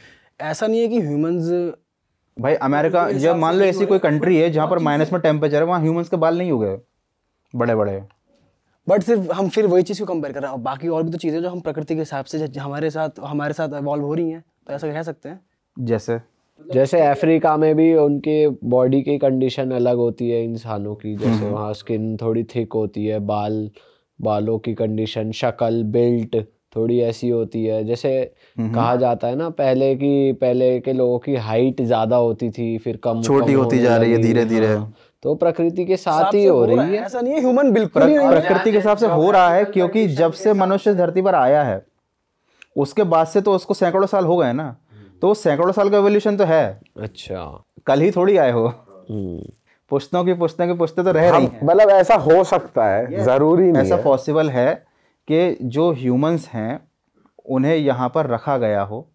ऐसा नहीं है कि ह्यूमंस भाई अमेरिका तो जब मान लो ऐसी कोई कंट्री है जहाँ हाँ, पर माइनस में टेम्परेचर है वहाँ ह्यूमंस के बाल नहीं हो गए बड़े बड़े बट सिर्फ हम फिर वही चीज़ को कंपेयर कर रहे हैं बाकी और भी तो चीज़ें जो हम प्रकृति के हिसाब से हमारे साथ हमारे साथ इवॉल्व हो रही हैं तो ऐसा कह सकते हैं जैसे जैसे अफ्रीका में भी उनके बॉडी की कंडीशन अलग होती है इंसानों की जैसे हम्म। वहाँ स्किन थोड़ी थिक होती है बाल बालों की कंडीशन शक्ल बिल्ट थोड़ी ऐसी होती है जैसे कहा जाता है ना पहले की पहले के लोगों की हाइट ज़्यादा होती थी फिर कम छोटी होती जा रही है धीरे धीरे हाँ। तो प्रकृति के साथ ही हो रही है ऐसा नहीं है ह्यूमन बिल्कुल प्रकृति के हिसाब से हो रहा है क्योंकि जब से मनुष्य धरती पर आया है उसके बाद से तो उसको सैकड़ों साल हो गए ना तो सैकड़ों साल का एवोल्यूशन तो है अच्छा कल ही थोड़ी आए हो हम्म। पुश्तों की पुश्तों की पुश्तें तो रह रही हाँ, मतलब ऐसा हो सकता है जरूरी नहीं ऐसा पॉसिबल है कि जो ह्यूमंस हैं उन्हें यहाँ पर रखा गया हो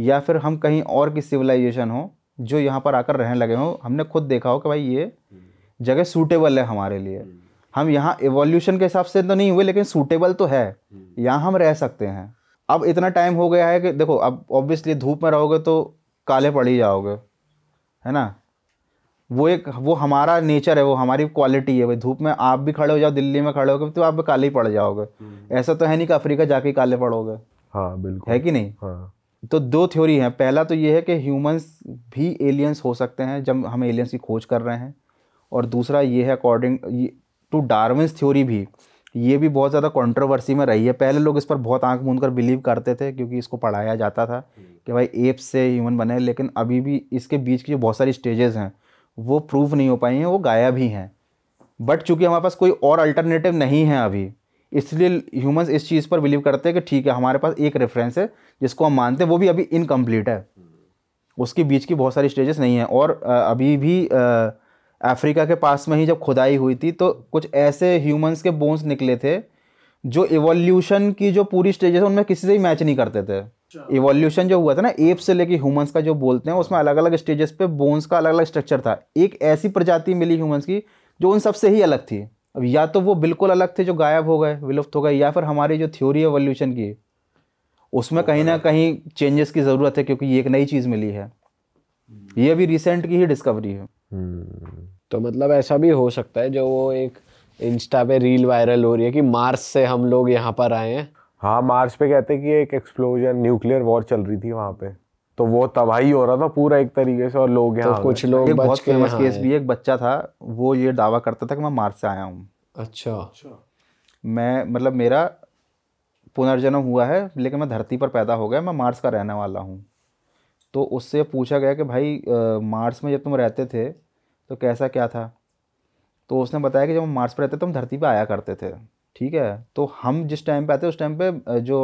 या फिर हम कहीं और की सिविलाइजेशन हो जो यहाँ पर आकर रहने लगे हों हमने खुद देखा हो कि भाई ये जगह सूटेबल है हमारे लिए हम यहाँ एवोल्यूशन के हिसाब से तो नहीं हुए लेकिन सूटेबल तो है यहाँ हम रह सकते हैं अब इतना टाइम हो गया है कि देखो अब ऑब्वियसली धूप में रहोगे तो काले पड़ ही जाओगे है ना वो एक वो हमारा नेचर है वो हमारी क्वालिटी है भाई धूप में आप भी खड़े हो जाओ दिल्ली में खड़े हो गए तो आप भी काले ही पड़ जाओगे हम्म। ऐसा तो है नहीं कि अफ्रीका जाके काले पड़ोगे हाँ बिल्कुल है कि नहीं हाँ तो दो थ्योरी हैं पहला तो ये है कि ह्यूमंस भी एलियंस हो सकते हैं जब हम एलियंस की खोज कर रहे हैं और दूसरा ये है अकॉर्डिंग टू डार्विन्स थ्योरी भी ये भी बहुत ज़्यादा कंट्रोवर्सी में रही है पहले लोग इस पर बहुत आंख मूंद कर बिलीव करते थे क्योंकि इसको पढ़ाया जाता था हम्म। कि भाई एप्स से ह्यूमन बने लेकिन अभी भी इसके बीच की जो बहुत सारी स्टेजेस हैं वो प्रूव नहीं हो पाई हैं वो गायब ही हैं बट चूँकि हमारे पास कोई और अल्टरनेटिव नहीं है अभी इसलिए ह्यूमंस इस चीज़ पर बिलीव करते हैं कि ठीक है हमारे पास एक रेफरेंस है जिसको हम मानते हैं वो भी अभी इनकम्प्लीट है उसके बीच की बहुत सारी स्टेजेस नहीं हैं और अभी भी अफ्रीका के पास में ही जब खुदाई हुई थी तो कुछ ऐसे ह्यूमंस के बोन्स निकले थे जो इवोल्यूशन की जो पूरी स्टेजेस उनमें किसी से ही मैच नहीं करते थे इवोल्यूशन अच्छा। जो हुआ था ना एप से लेके ह्यूमंस का जो बोलते हैं उसमें अलग अलग स्टेजेस पे बोन्स का अलग अलग स्ट्रक्चर था एक ऐसी प्रजाति मिली ह्यूमंस की जो उन सबसे ही अलग थी अब या तो वो बिल्कुल अलग थे जो गायब हो गए विलुप्त हो गए या फिर हमारी जो थ्योरी है एवोल्यूशन की उसमें कहीं ना कहीं चेंजेस की ज़रूरत है क्योंकि ये एक नई चीज़ मिली है ये अभी रिसेंट की ही डिस्कवरी है हम्म, तो मतलब ऐसा भी हो सकता है जो वो एक इंस्टा पे रील वायरल हो रही है कि मार्स से हम लोग यहाँ पर आए हैं हाँ मार्च पे कहते कि एक एक्सप्लोजन न्यूक्लियर वॉर चल रही थी वहाँ पे तो वो तबाही हो रहा था पूरा एक तरीके से और लोग यहाँ तो कुछ लोग एक बहुत फेमस हाँ केस भी एक बच्चा था वो ये दावा करता था कि मैं मार्च से आया हूँ अच्छा।, अच्छा मैं मतलब मेरा पुनर्जन्म हुआ है लेकिन मैं धरती पर पैदा हो गया मैं मार्स का रहने वाला हूँ तो उससे पूछा गया कि भाई आ, मार्स में जब तुम रहते थे तो कैसा क्या था तो उसने बताया कि जब हम मार्स पर रहते थे तो हम धरती पर आया करते थे ठीक है तो हम जिस टाइम पे आते उस टाइम पे जो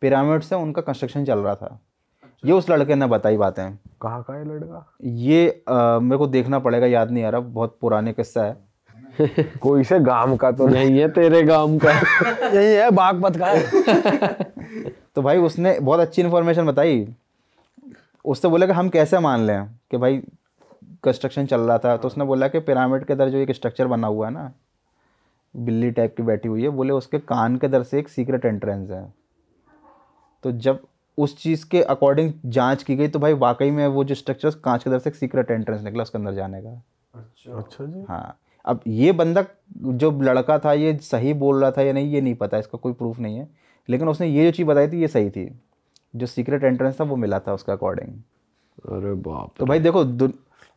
पिरामिड्स हैं उनका कंस्ट्रक्शन चल रहा था अच्छा। ये उस लड़के ने बताई बातें कहाँ का है लड़का ये आ, मेरे को देखना पड़ेगा याद नहीं आ रहा बहुत पुराने किस्सा है कोई से गांव का तो नहीं है तेरे गांव का यही है बागपत का है। तो भाई उसने बहुत अच्छी इन्फॉर्मेशन बताई उससे बोला कि हम कैसे मान लें कि भाई कंस्ट्रक्शन चल रहा था तो उसने बोला कि पिरामिड के अंदर जो एक स्ट्रक्चर बना हुआ है ना बिल्ली टाइप की बैठी हुई है बोले उसके कान के दर से एक सीक्रेट एंट्रेंस है तो जब उस चीज़ के अकॉर्डिंग जांच की गई तो भाई वाकई में वो जो स्ट्रक्चर कांच के दर से एक सीक्रेट एंट्रेंस निकला उसके अंदर जाने का अच्छा अच्छा जी हाँ अब ये बंदा जो लड़का था ये सही बोल रहा था या नहीं ये नहीं पता इसका कोई प्रूफ नहीं है लेकिन उसने ये जो चीज़ बताई थी ये सही थी जो सीक्रेट एंट्रेंस था वो मिला था उसका अकॉर्डिंग अरे बाप तो भाई देखो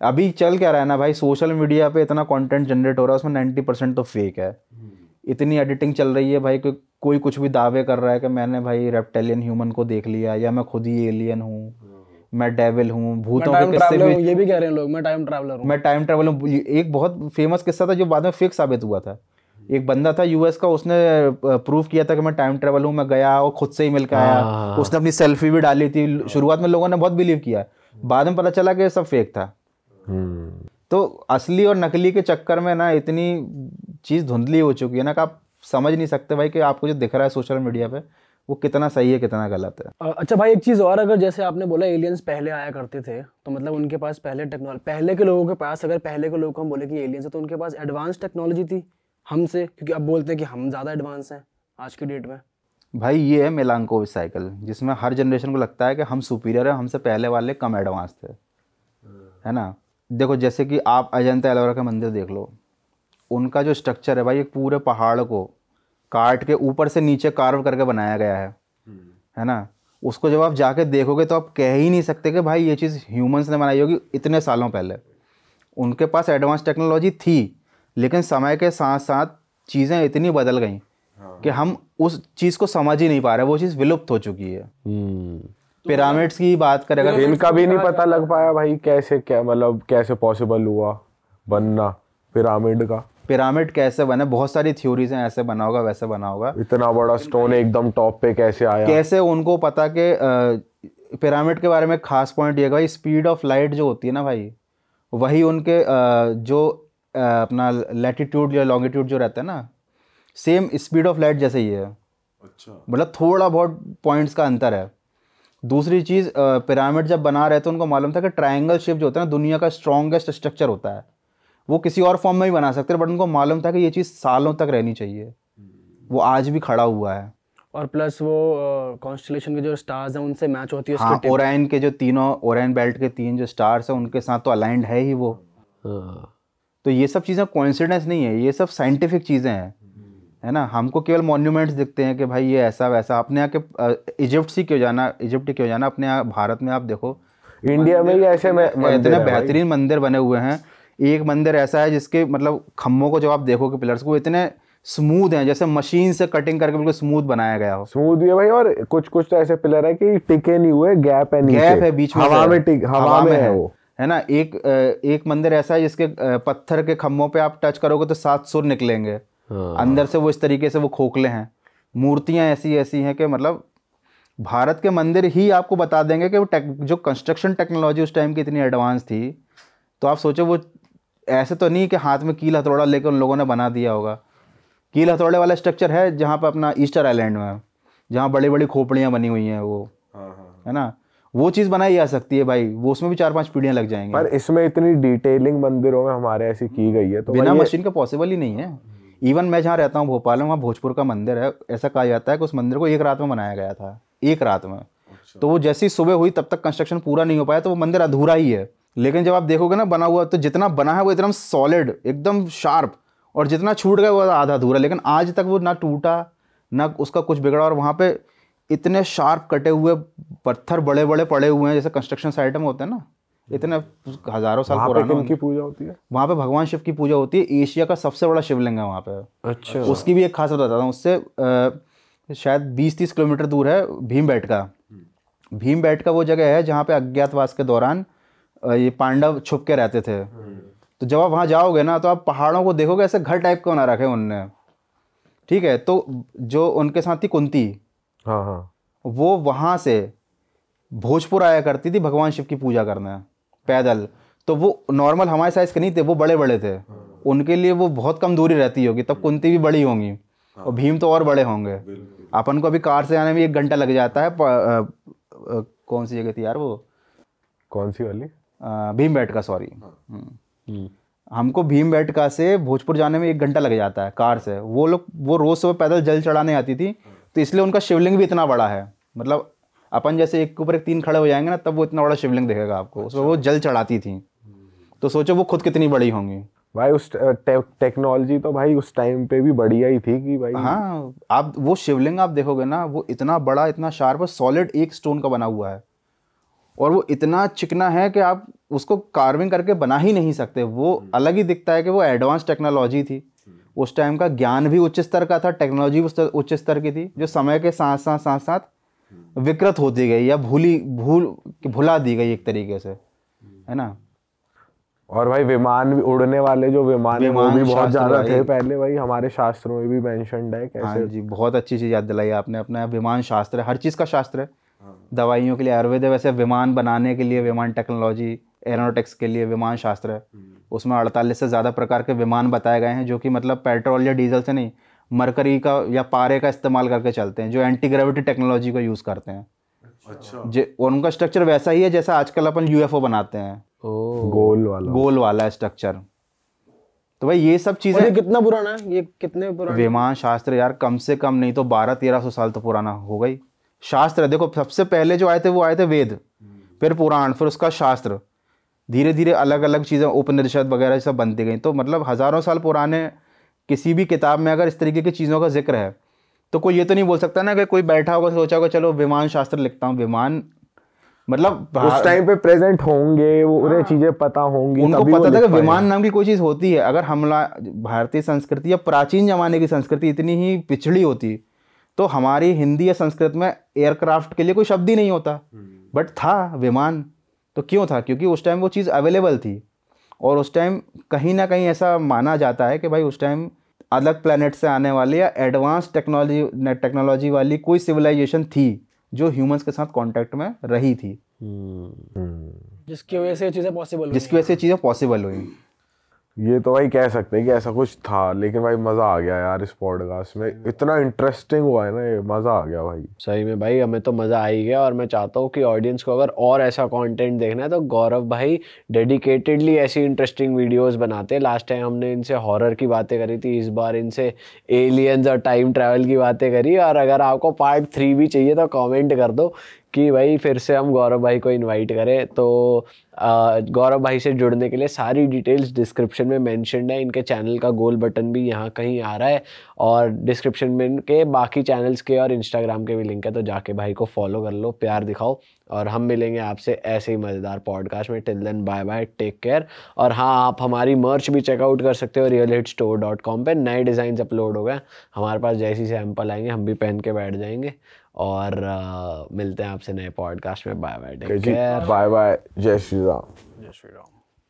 अभी चल क्या रहा है ना भाई सोशल मीडिया पे इतना कंटेंट जनरेट हो रहा है उसमें नाइन्टी परसेंट तो फेक है हम्म। इतनी एडिटिंग चल रही है भाई कि कोई कुछ भी दावे कर रहा है कि मैंने भाई रेप्टेलियन ह्यूमन को देख लिया या मैं खुद ही एलियन हूँ हम्म। मैं डेविल हूँ भूतों के किस्से भी ये भी कह रहे हैं लोग मैं टाइम ट्रैवलर हूँ मैं टाइम ट्रैवल हूँ एक बहुत फेमस किस्सा था जो बाद में फेक साबित हुआ था हम्म। एक बंदा था यूएस का उसने प्रूव किया था कि मैं टाइम ट्रेवल हूँ मैं गया और खुद से ही मिलकर आया हाँ। उसने अपनी सेल्फी भी डाली थी हाँ। शुरुआत में लोगों ने बहुत बिलीव किया बाद में पता चला कि सब फेक था तो असली और नकली के चक्कर में ना इतनी चीज़ धुंधली हो चुकी है ना कि आप समझ नहीं सकते भाई कि आपको जो दिख रहा है सोशल मीडिया पे वो कितना सही है कितना गलत है अच्छा भाई एक चीज़ और अगर जैसे आपने बोला एलियंस पहले आया करते थे तो मतलब उनके पास पहले टेक्नोलॉजी पहले के लोगों के पास अगर पहले के लोग हम बोले कि एलियंस है तो उनके पास एडवांस टेक्नोलॉजी थी हमसे क्योंकि अब बोलते हैं कि हम ज़्यादा एडवांस हैं आज की डेट में भाई ये है मेलांको साइकिल जिसमें हर जनरेशन को लगता है कि हम सुपीरियर हैं हमसे पहले वाले कम एडवांस थे है ना देखो जैसे कि आप अजंता एलोरा का मंदिर देख लो उनका जो स्ट्रक्चर है भाई एक पूरे पहाड़ को काट के ऊपर से नीचे कार्व करके बनाया गया है हम्म। है ना उसको जब आप जाके देखोगे तो आप कह ही नहीं सकते कि भाई ये चीज़ ह्यूमंस ने बनाई होगी इतने सालों पहले उनके पास एडवांस टेक्नोलॉजी थी लेकिन समय के साथ साथ चीज़ें इतनी बदल गई हाँ। कि हम उस चीज़ को समझ ही नहीं पा रहे वो चीज़ विलुप्त हो चुकी है हम्म। पिरामिड्स तो मतलब की बात करें अगर इनका भी नहीं पता लग पाया भाई कैसे क्या मतलब कैसे पॉसिबल हुआ बनना पिरामिड का पिरामिड कैसे बने बहुत सारी थ्योरीज हैं ऐसे बना होगा वैसे बना होगा इतना बड़ा स्टोन एकदम टॉप पे कैसे आया कैसे उनको पता के पिरामिड के बारे में खास पॉइंट ये भाई स्पीड ऑफ लाइट जो होती है ना भाई वही उनके जो अपना लेटीट्यूड या लॉन्गिट्यूड जो रहता है ना सेम स्पीड ऑफ लाइट जैसे ही है अच्छा मतलब थोड़ा बहुत पॉइंट्स का अंतर है दूसरी चीज़ पिरामिड जब बना रहे थे उनको मालूम था कि ट्रायंगल शेप जो होता है ना दुनिया का स्ट्रॉन्गेस्ट स्ट्रक्चर होता है वो किसी और फॉर्म में भी बना सकते हैं बट उनको मालूम था कि ये चीज़ सालों तक रहनी चाहिए वो आज भी खड़ा हुआ है और प्लस वो कॉन्स्टलेशन uh, के जो स्टार्स हैं उनसे मैच होती है हाँ के जो तीनों ओरायन बेल्ट के तीन जो स्टार्स हैं उनके साथ तो अलाइंड है ही वो हाँ। तो ये सब चीज़ें कोइंसिडेंस नहीं है ये सब साइंटिफिक चीज़ें हैं है ना हमको केवल मॉन्यूमेंट्स दिखते हैं कि भाई ये ऐसा वैसा अपने यहाँ के इजिप्ट से क्यों जाना इजिप्ट क्यों जाना अपने यहाँ भारत में आप देखो इंडिया में ही ऐसे इतने बेहतरीन मंदिर बने हुए हैं एक मंदिर ऐसा है जिसके मतलब खम्भों को जब आप देखोगे पिलर्स को इतने स्मूथ हैं जैसे मशीन से कटिंग करके बिल्कुल स्मूथ बनाया गया हो स्मूथ भी है भाई और कुछ कुछ तो ऐसे पिलर है कि टिके नहीं हुए गैप है गैप है बीच में हवा तो में टिक हवा में है वो है ना एक एक मंदिर ऐसा है जिसके पत्थर के खम्भों पे आप टच करोगे तो सात सुर निकलेंगे हाँ। अंदर से वो इस तरीके से वो खोखले हैं मूर्तियां ऐसी ऐसी हैं कि मतलब भारत के मंदिर ही आपको बता देंगे कि वो टेक जो कंस्ट्रक्शन टेक्नोलॉजी उस टाइम की इतनी एडवांस थी तो आप सोचो वो ऐसे तो नहीं कि हाथ में कील हथौड़ा लेकर उन लोगों ने बना दिया होगा कील हथौड़े वाला स्ट्रक्चर है जहाँ पर अपना ईस्टर आइलैंड में जहाँ बड़ी बड़ी खोपड़ियाँ बनी हुई हैं वो हाँ, हाँ, है ना वो चीज़ बनाई जा सकती है भाई वो उसमें भी चार पांच पीढ़ियाँ लग जाएंगी पर इसमें इतनी डिटेलिंग मंदिरों में हमारे ऐसी की गई है तो बिना मशीन का पॉसिबल ही नहीं है इवन मैं जहाँ रहता हूँ भोपाल में वहाँ भोजपुर का मंदिर है ऐसा कहा जाता है कि उस मंदिर को एक रात में बनाया गया था एक रात में अच्छा। तो वो जैसी सुबह हुई तब तक कंस्ट्रक्शन पूरा नहीं हो पाया तो वो मंदिर अधूरा ही है लेकिन जब आप देखोगे ना बना हुआ तो जितना बना है वो एकदम सॉलिड एकदम शार्प और जितना छूट गया वो आधा अधूरा लेकिन आज तक वो ना टूटा ना उसका कुछ बिगड़ा और वहाँ पे इतने शार्प कटे हुए पत्थर बड़े बड़े पड़े हुए हैं जैसे कंस्ट्रक्शन साइट में होते हैं ना इतने हजारों साल पुराना उनकी पूजा होती है वहाँ पे भगवान शिव की पूजा होती है एशिया का सबसे बड़ा शिवलिंग है वहाँ पे अच्छा उसकी भी एक खासियत बताता हूँ उससे शायद बीस तीस किलोमीटर दूर है भीम बैठ का भीम बैठ का वो जगह है जहाँ पे अज्ञातवास के दौरान ये पांडव छुप के रहते थे तो जब आप वहाँ जाओगे ना तो आप पहाड़ों को देखोगे ऐसे घर टाइप का बना रखे उनने ठीक है तो जो उनके साथ थी कुंती हाँ हाँ वो वहाँ से भोजपुर आया करती थी भगवान शिव की पूजा करने पैदल तो वो नॉर्मल हमारे साइज़ के नहीं थे वो बड़े बड़े थे हाँ। उनके लिए वो बहुत कम दूरी रहती होगी तब कुंती भी बड़ी होंगी हाँ। और भीम तो और बड़े होंगे अपन को अभी कार से आने में एक घंटा लग जाता है कौन सी जगह थी यार वो कौन सी वाली भीम बैठ का सॉरी हाँ। हम्म। हम्म। हमको भीम बैठ का से भोजपुर जाने में एक घंटा लग जाता है कार से वो लोग वो रोज़ सुबह पैदल जल चढ़ाने आती थी तो इसलिए उनका शिवलिंग भी इतना बड़ा है मतलब अपन जैसे एक ऊपर एक तीन खड़े हो जाएंगे ना तब वो इतना बड़ा शिवलिंग देखेगा आपको उसमें वो जल चढ़ाती थी तो सोचो वो खुद कितनी बड़ी होंगी भाई उस टेक्नोलॉजी तो भाई उस टाइम पे भी बढ़िया ही थी कि भाई हाँ आप वो शिवलिंग आप देखोगे ना वो इतना बड़ा इतना शार्प सॉलिड एक स्टोन का बना हुआ है और वो इतना चिकना है कि आप उसको कार्विंग करके बना ही नहीं सकते वो अलग ही दिखता है कि वो एडवांस टेक्नोलॉजी थी उस टाइम का ज्ञान भी उच्च स्तर का था टेक्नोलॉजी उच्च स्तर की थी जो समय के साथ साथ साथ साथ विकृत होती गई या भूली भूल भुला दी गई एक तरीके से है ना और भाई विमान भी उड़ने वाले जो विमान, विमान वो भी बहुत ज्यादा थे पहले भाई हमारे शास्त्रों में भी मेंशन है कैसे हाँ जी बहुत अच्छी चीज याद दिलाई आपने अपना विमान शास्त्र है हर चीज का शास्त्र है हाँ। दवाइयों के लिए आयुर्वेद वैसे विमान बनाने के लिए विमान टेक्नोलॉजी एरोनोटिक्स के लिए विमान शास्त्र है हम्म। उसमें अड़तालीस से ज़्यादा प्रकार के विमान बताए गए हैं जो कि मतलब पेट्रोल या डीजल से नहीं मरकरी का या पारे का इस्तेमाल करके चलते हैं जो एंटी ग्रेविटी टेक्नोलॉजी का यूज़ करते हैं अच्छा जे उनका स्ट्रक्चर वैसा ही है जैसा आजकल अपन यूएफओ बनाते हैं गोल वाला गोल वाला स्ट्रक्चर तो भाई ये सब चीजें कितना पुराना है ये कितने पुराना विमान शास्त्र यार कम से कम नहीं तो बारह तेरह सौ साल तो पुराना हो गई शास्त्र देखो सबसे पहले जो आए थे वो आए थे वेद फिर पुराण फिर उसका शास्त्र धीरे धीरे अलग अलग चीज़ें उपनिषद वगैरह सब बनती गई तो मतलब हज़ारों साल पुराने किसी भी किताब में अगर इस तरीके की चीज़ों का जिक्र है तो कोई ये तो नहीं बोल सकता ना कि कोई बैठा होगा सोचा होगा चलो विमान शास्त्र लिखता हूँ विमान मतलब उस टाइम पे प्रेजेंट होंगे वो उन्हें हाँ। चीजें पता होंगी उनको पता था कि विमान नाम की कोई चीज होती है अगर हमला भारतीय संस्कृति या प्राचीन जमाने की संस्कृति इतनी ही पिछड़ी होती तो हमारी हिंदी या संस्कृत में एयरक्राफ्ट के लिए कोई शब्द ही नहीं होता हम्म। बट था विमान तो क्यों था क्योंकि उस टाइम वो चीज़ अवेलेबल थी और उस टाइम कहीं ना कहीं ऐसा माना जाता है कि भाई उस टाइम अलग प्लानट से आने वाले या एडवांस टेक्नोलॉजी टेक्नोलॉजी वाली कोई सिविलाइजेशन थी जो ह्यूमंस के साथ कांटेक्ट में रही थी हम्म। हम्म। जिसकी वजह से चीज़ें पॉसिबल जिसकी वजह से चीज़ें पॉसिबल हुई ये तो भाई कह सकते हैं कि ऐसा कुछ था लेकिन भाई मज़ा आ गया यार इस पॉडकास्ट में हम्म। इतना इंटरेस्टिंग हुआ है ना ये मज़ा आ गया भाई सही में भाई हमें तो मज़ा आ ही गया और मैं चाहता हूँ कि ऑडियंस को अगर और ऐसा कंटेंट देखना है तो गौरव भाई डेडिकेटेडली ऐसी इंटरेस्टिंग वीडियोस बनाते हैं लास्ट टाइम हमने इनसे हॉरर की बातें करी थी इस बार इनसे एलियंस और टाइम ट्रैवल की बातें करी और अगर आपको पार्ट थ्री भी चाहिए तो कॉमेंट कर दो कि भाई फिर से हम गौरव भाई को इनवाइट करें तो गौरव भाई से जुड़ने के लिए सारी डिटेल्स डिस्क्रिप्शन में मेंशन है इनके चैनल का गोल बटन भी यहाँ कहीं आ रहा है और डिस्क्रिप्शन में इनके बाकी चैनल्स के और इंस्टाग्राम के भी लिंक है तो जाके भाई को फॉलो कर लो प्यार दिखाओ और हम मिलेंगे आपसे ऐसे ही मज़ेदार पॉडकास्ट में till then bye bye take care और हाँ आप हमारी मर्च भी चेकआउट कर सकते हो real hit store dot com पर नए डिज़ाइन अपलोड हो गए हमारे पास जैसी सैम्पल आएंगे हम भी पहन के बैठ जाएंगे और uh, मिलते हैं आपसे नए पॉडकास्ट में बाय बाय बाय बाय जय श्री राम जय श्री राम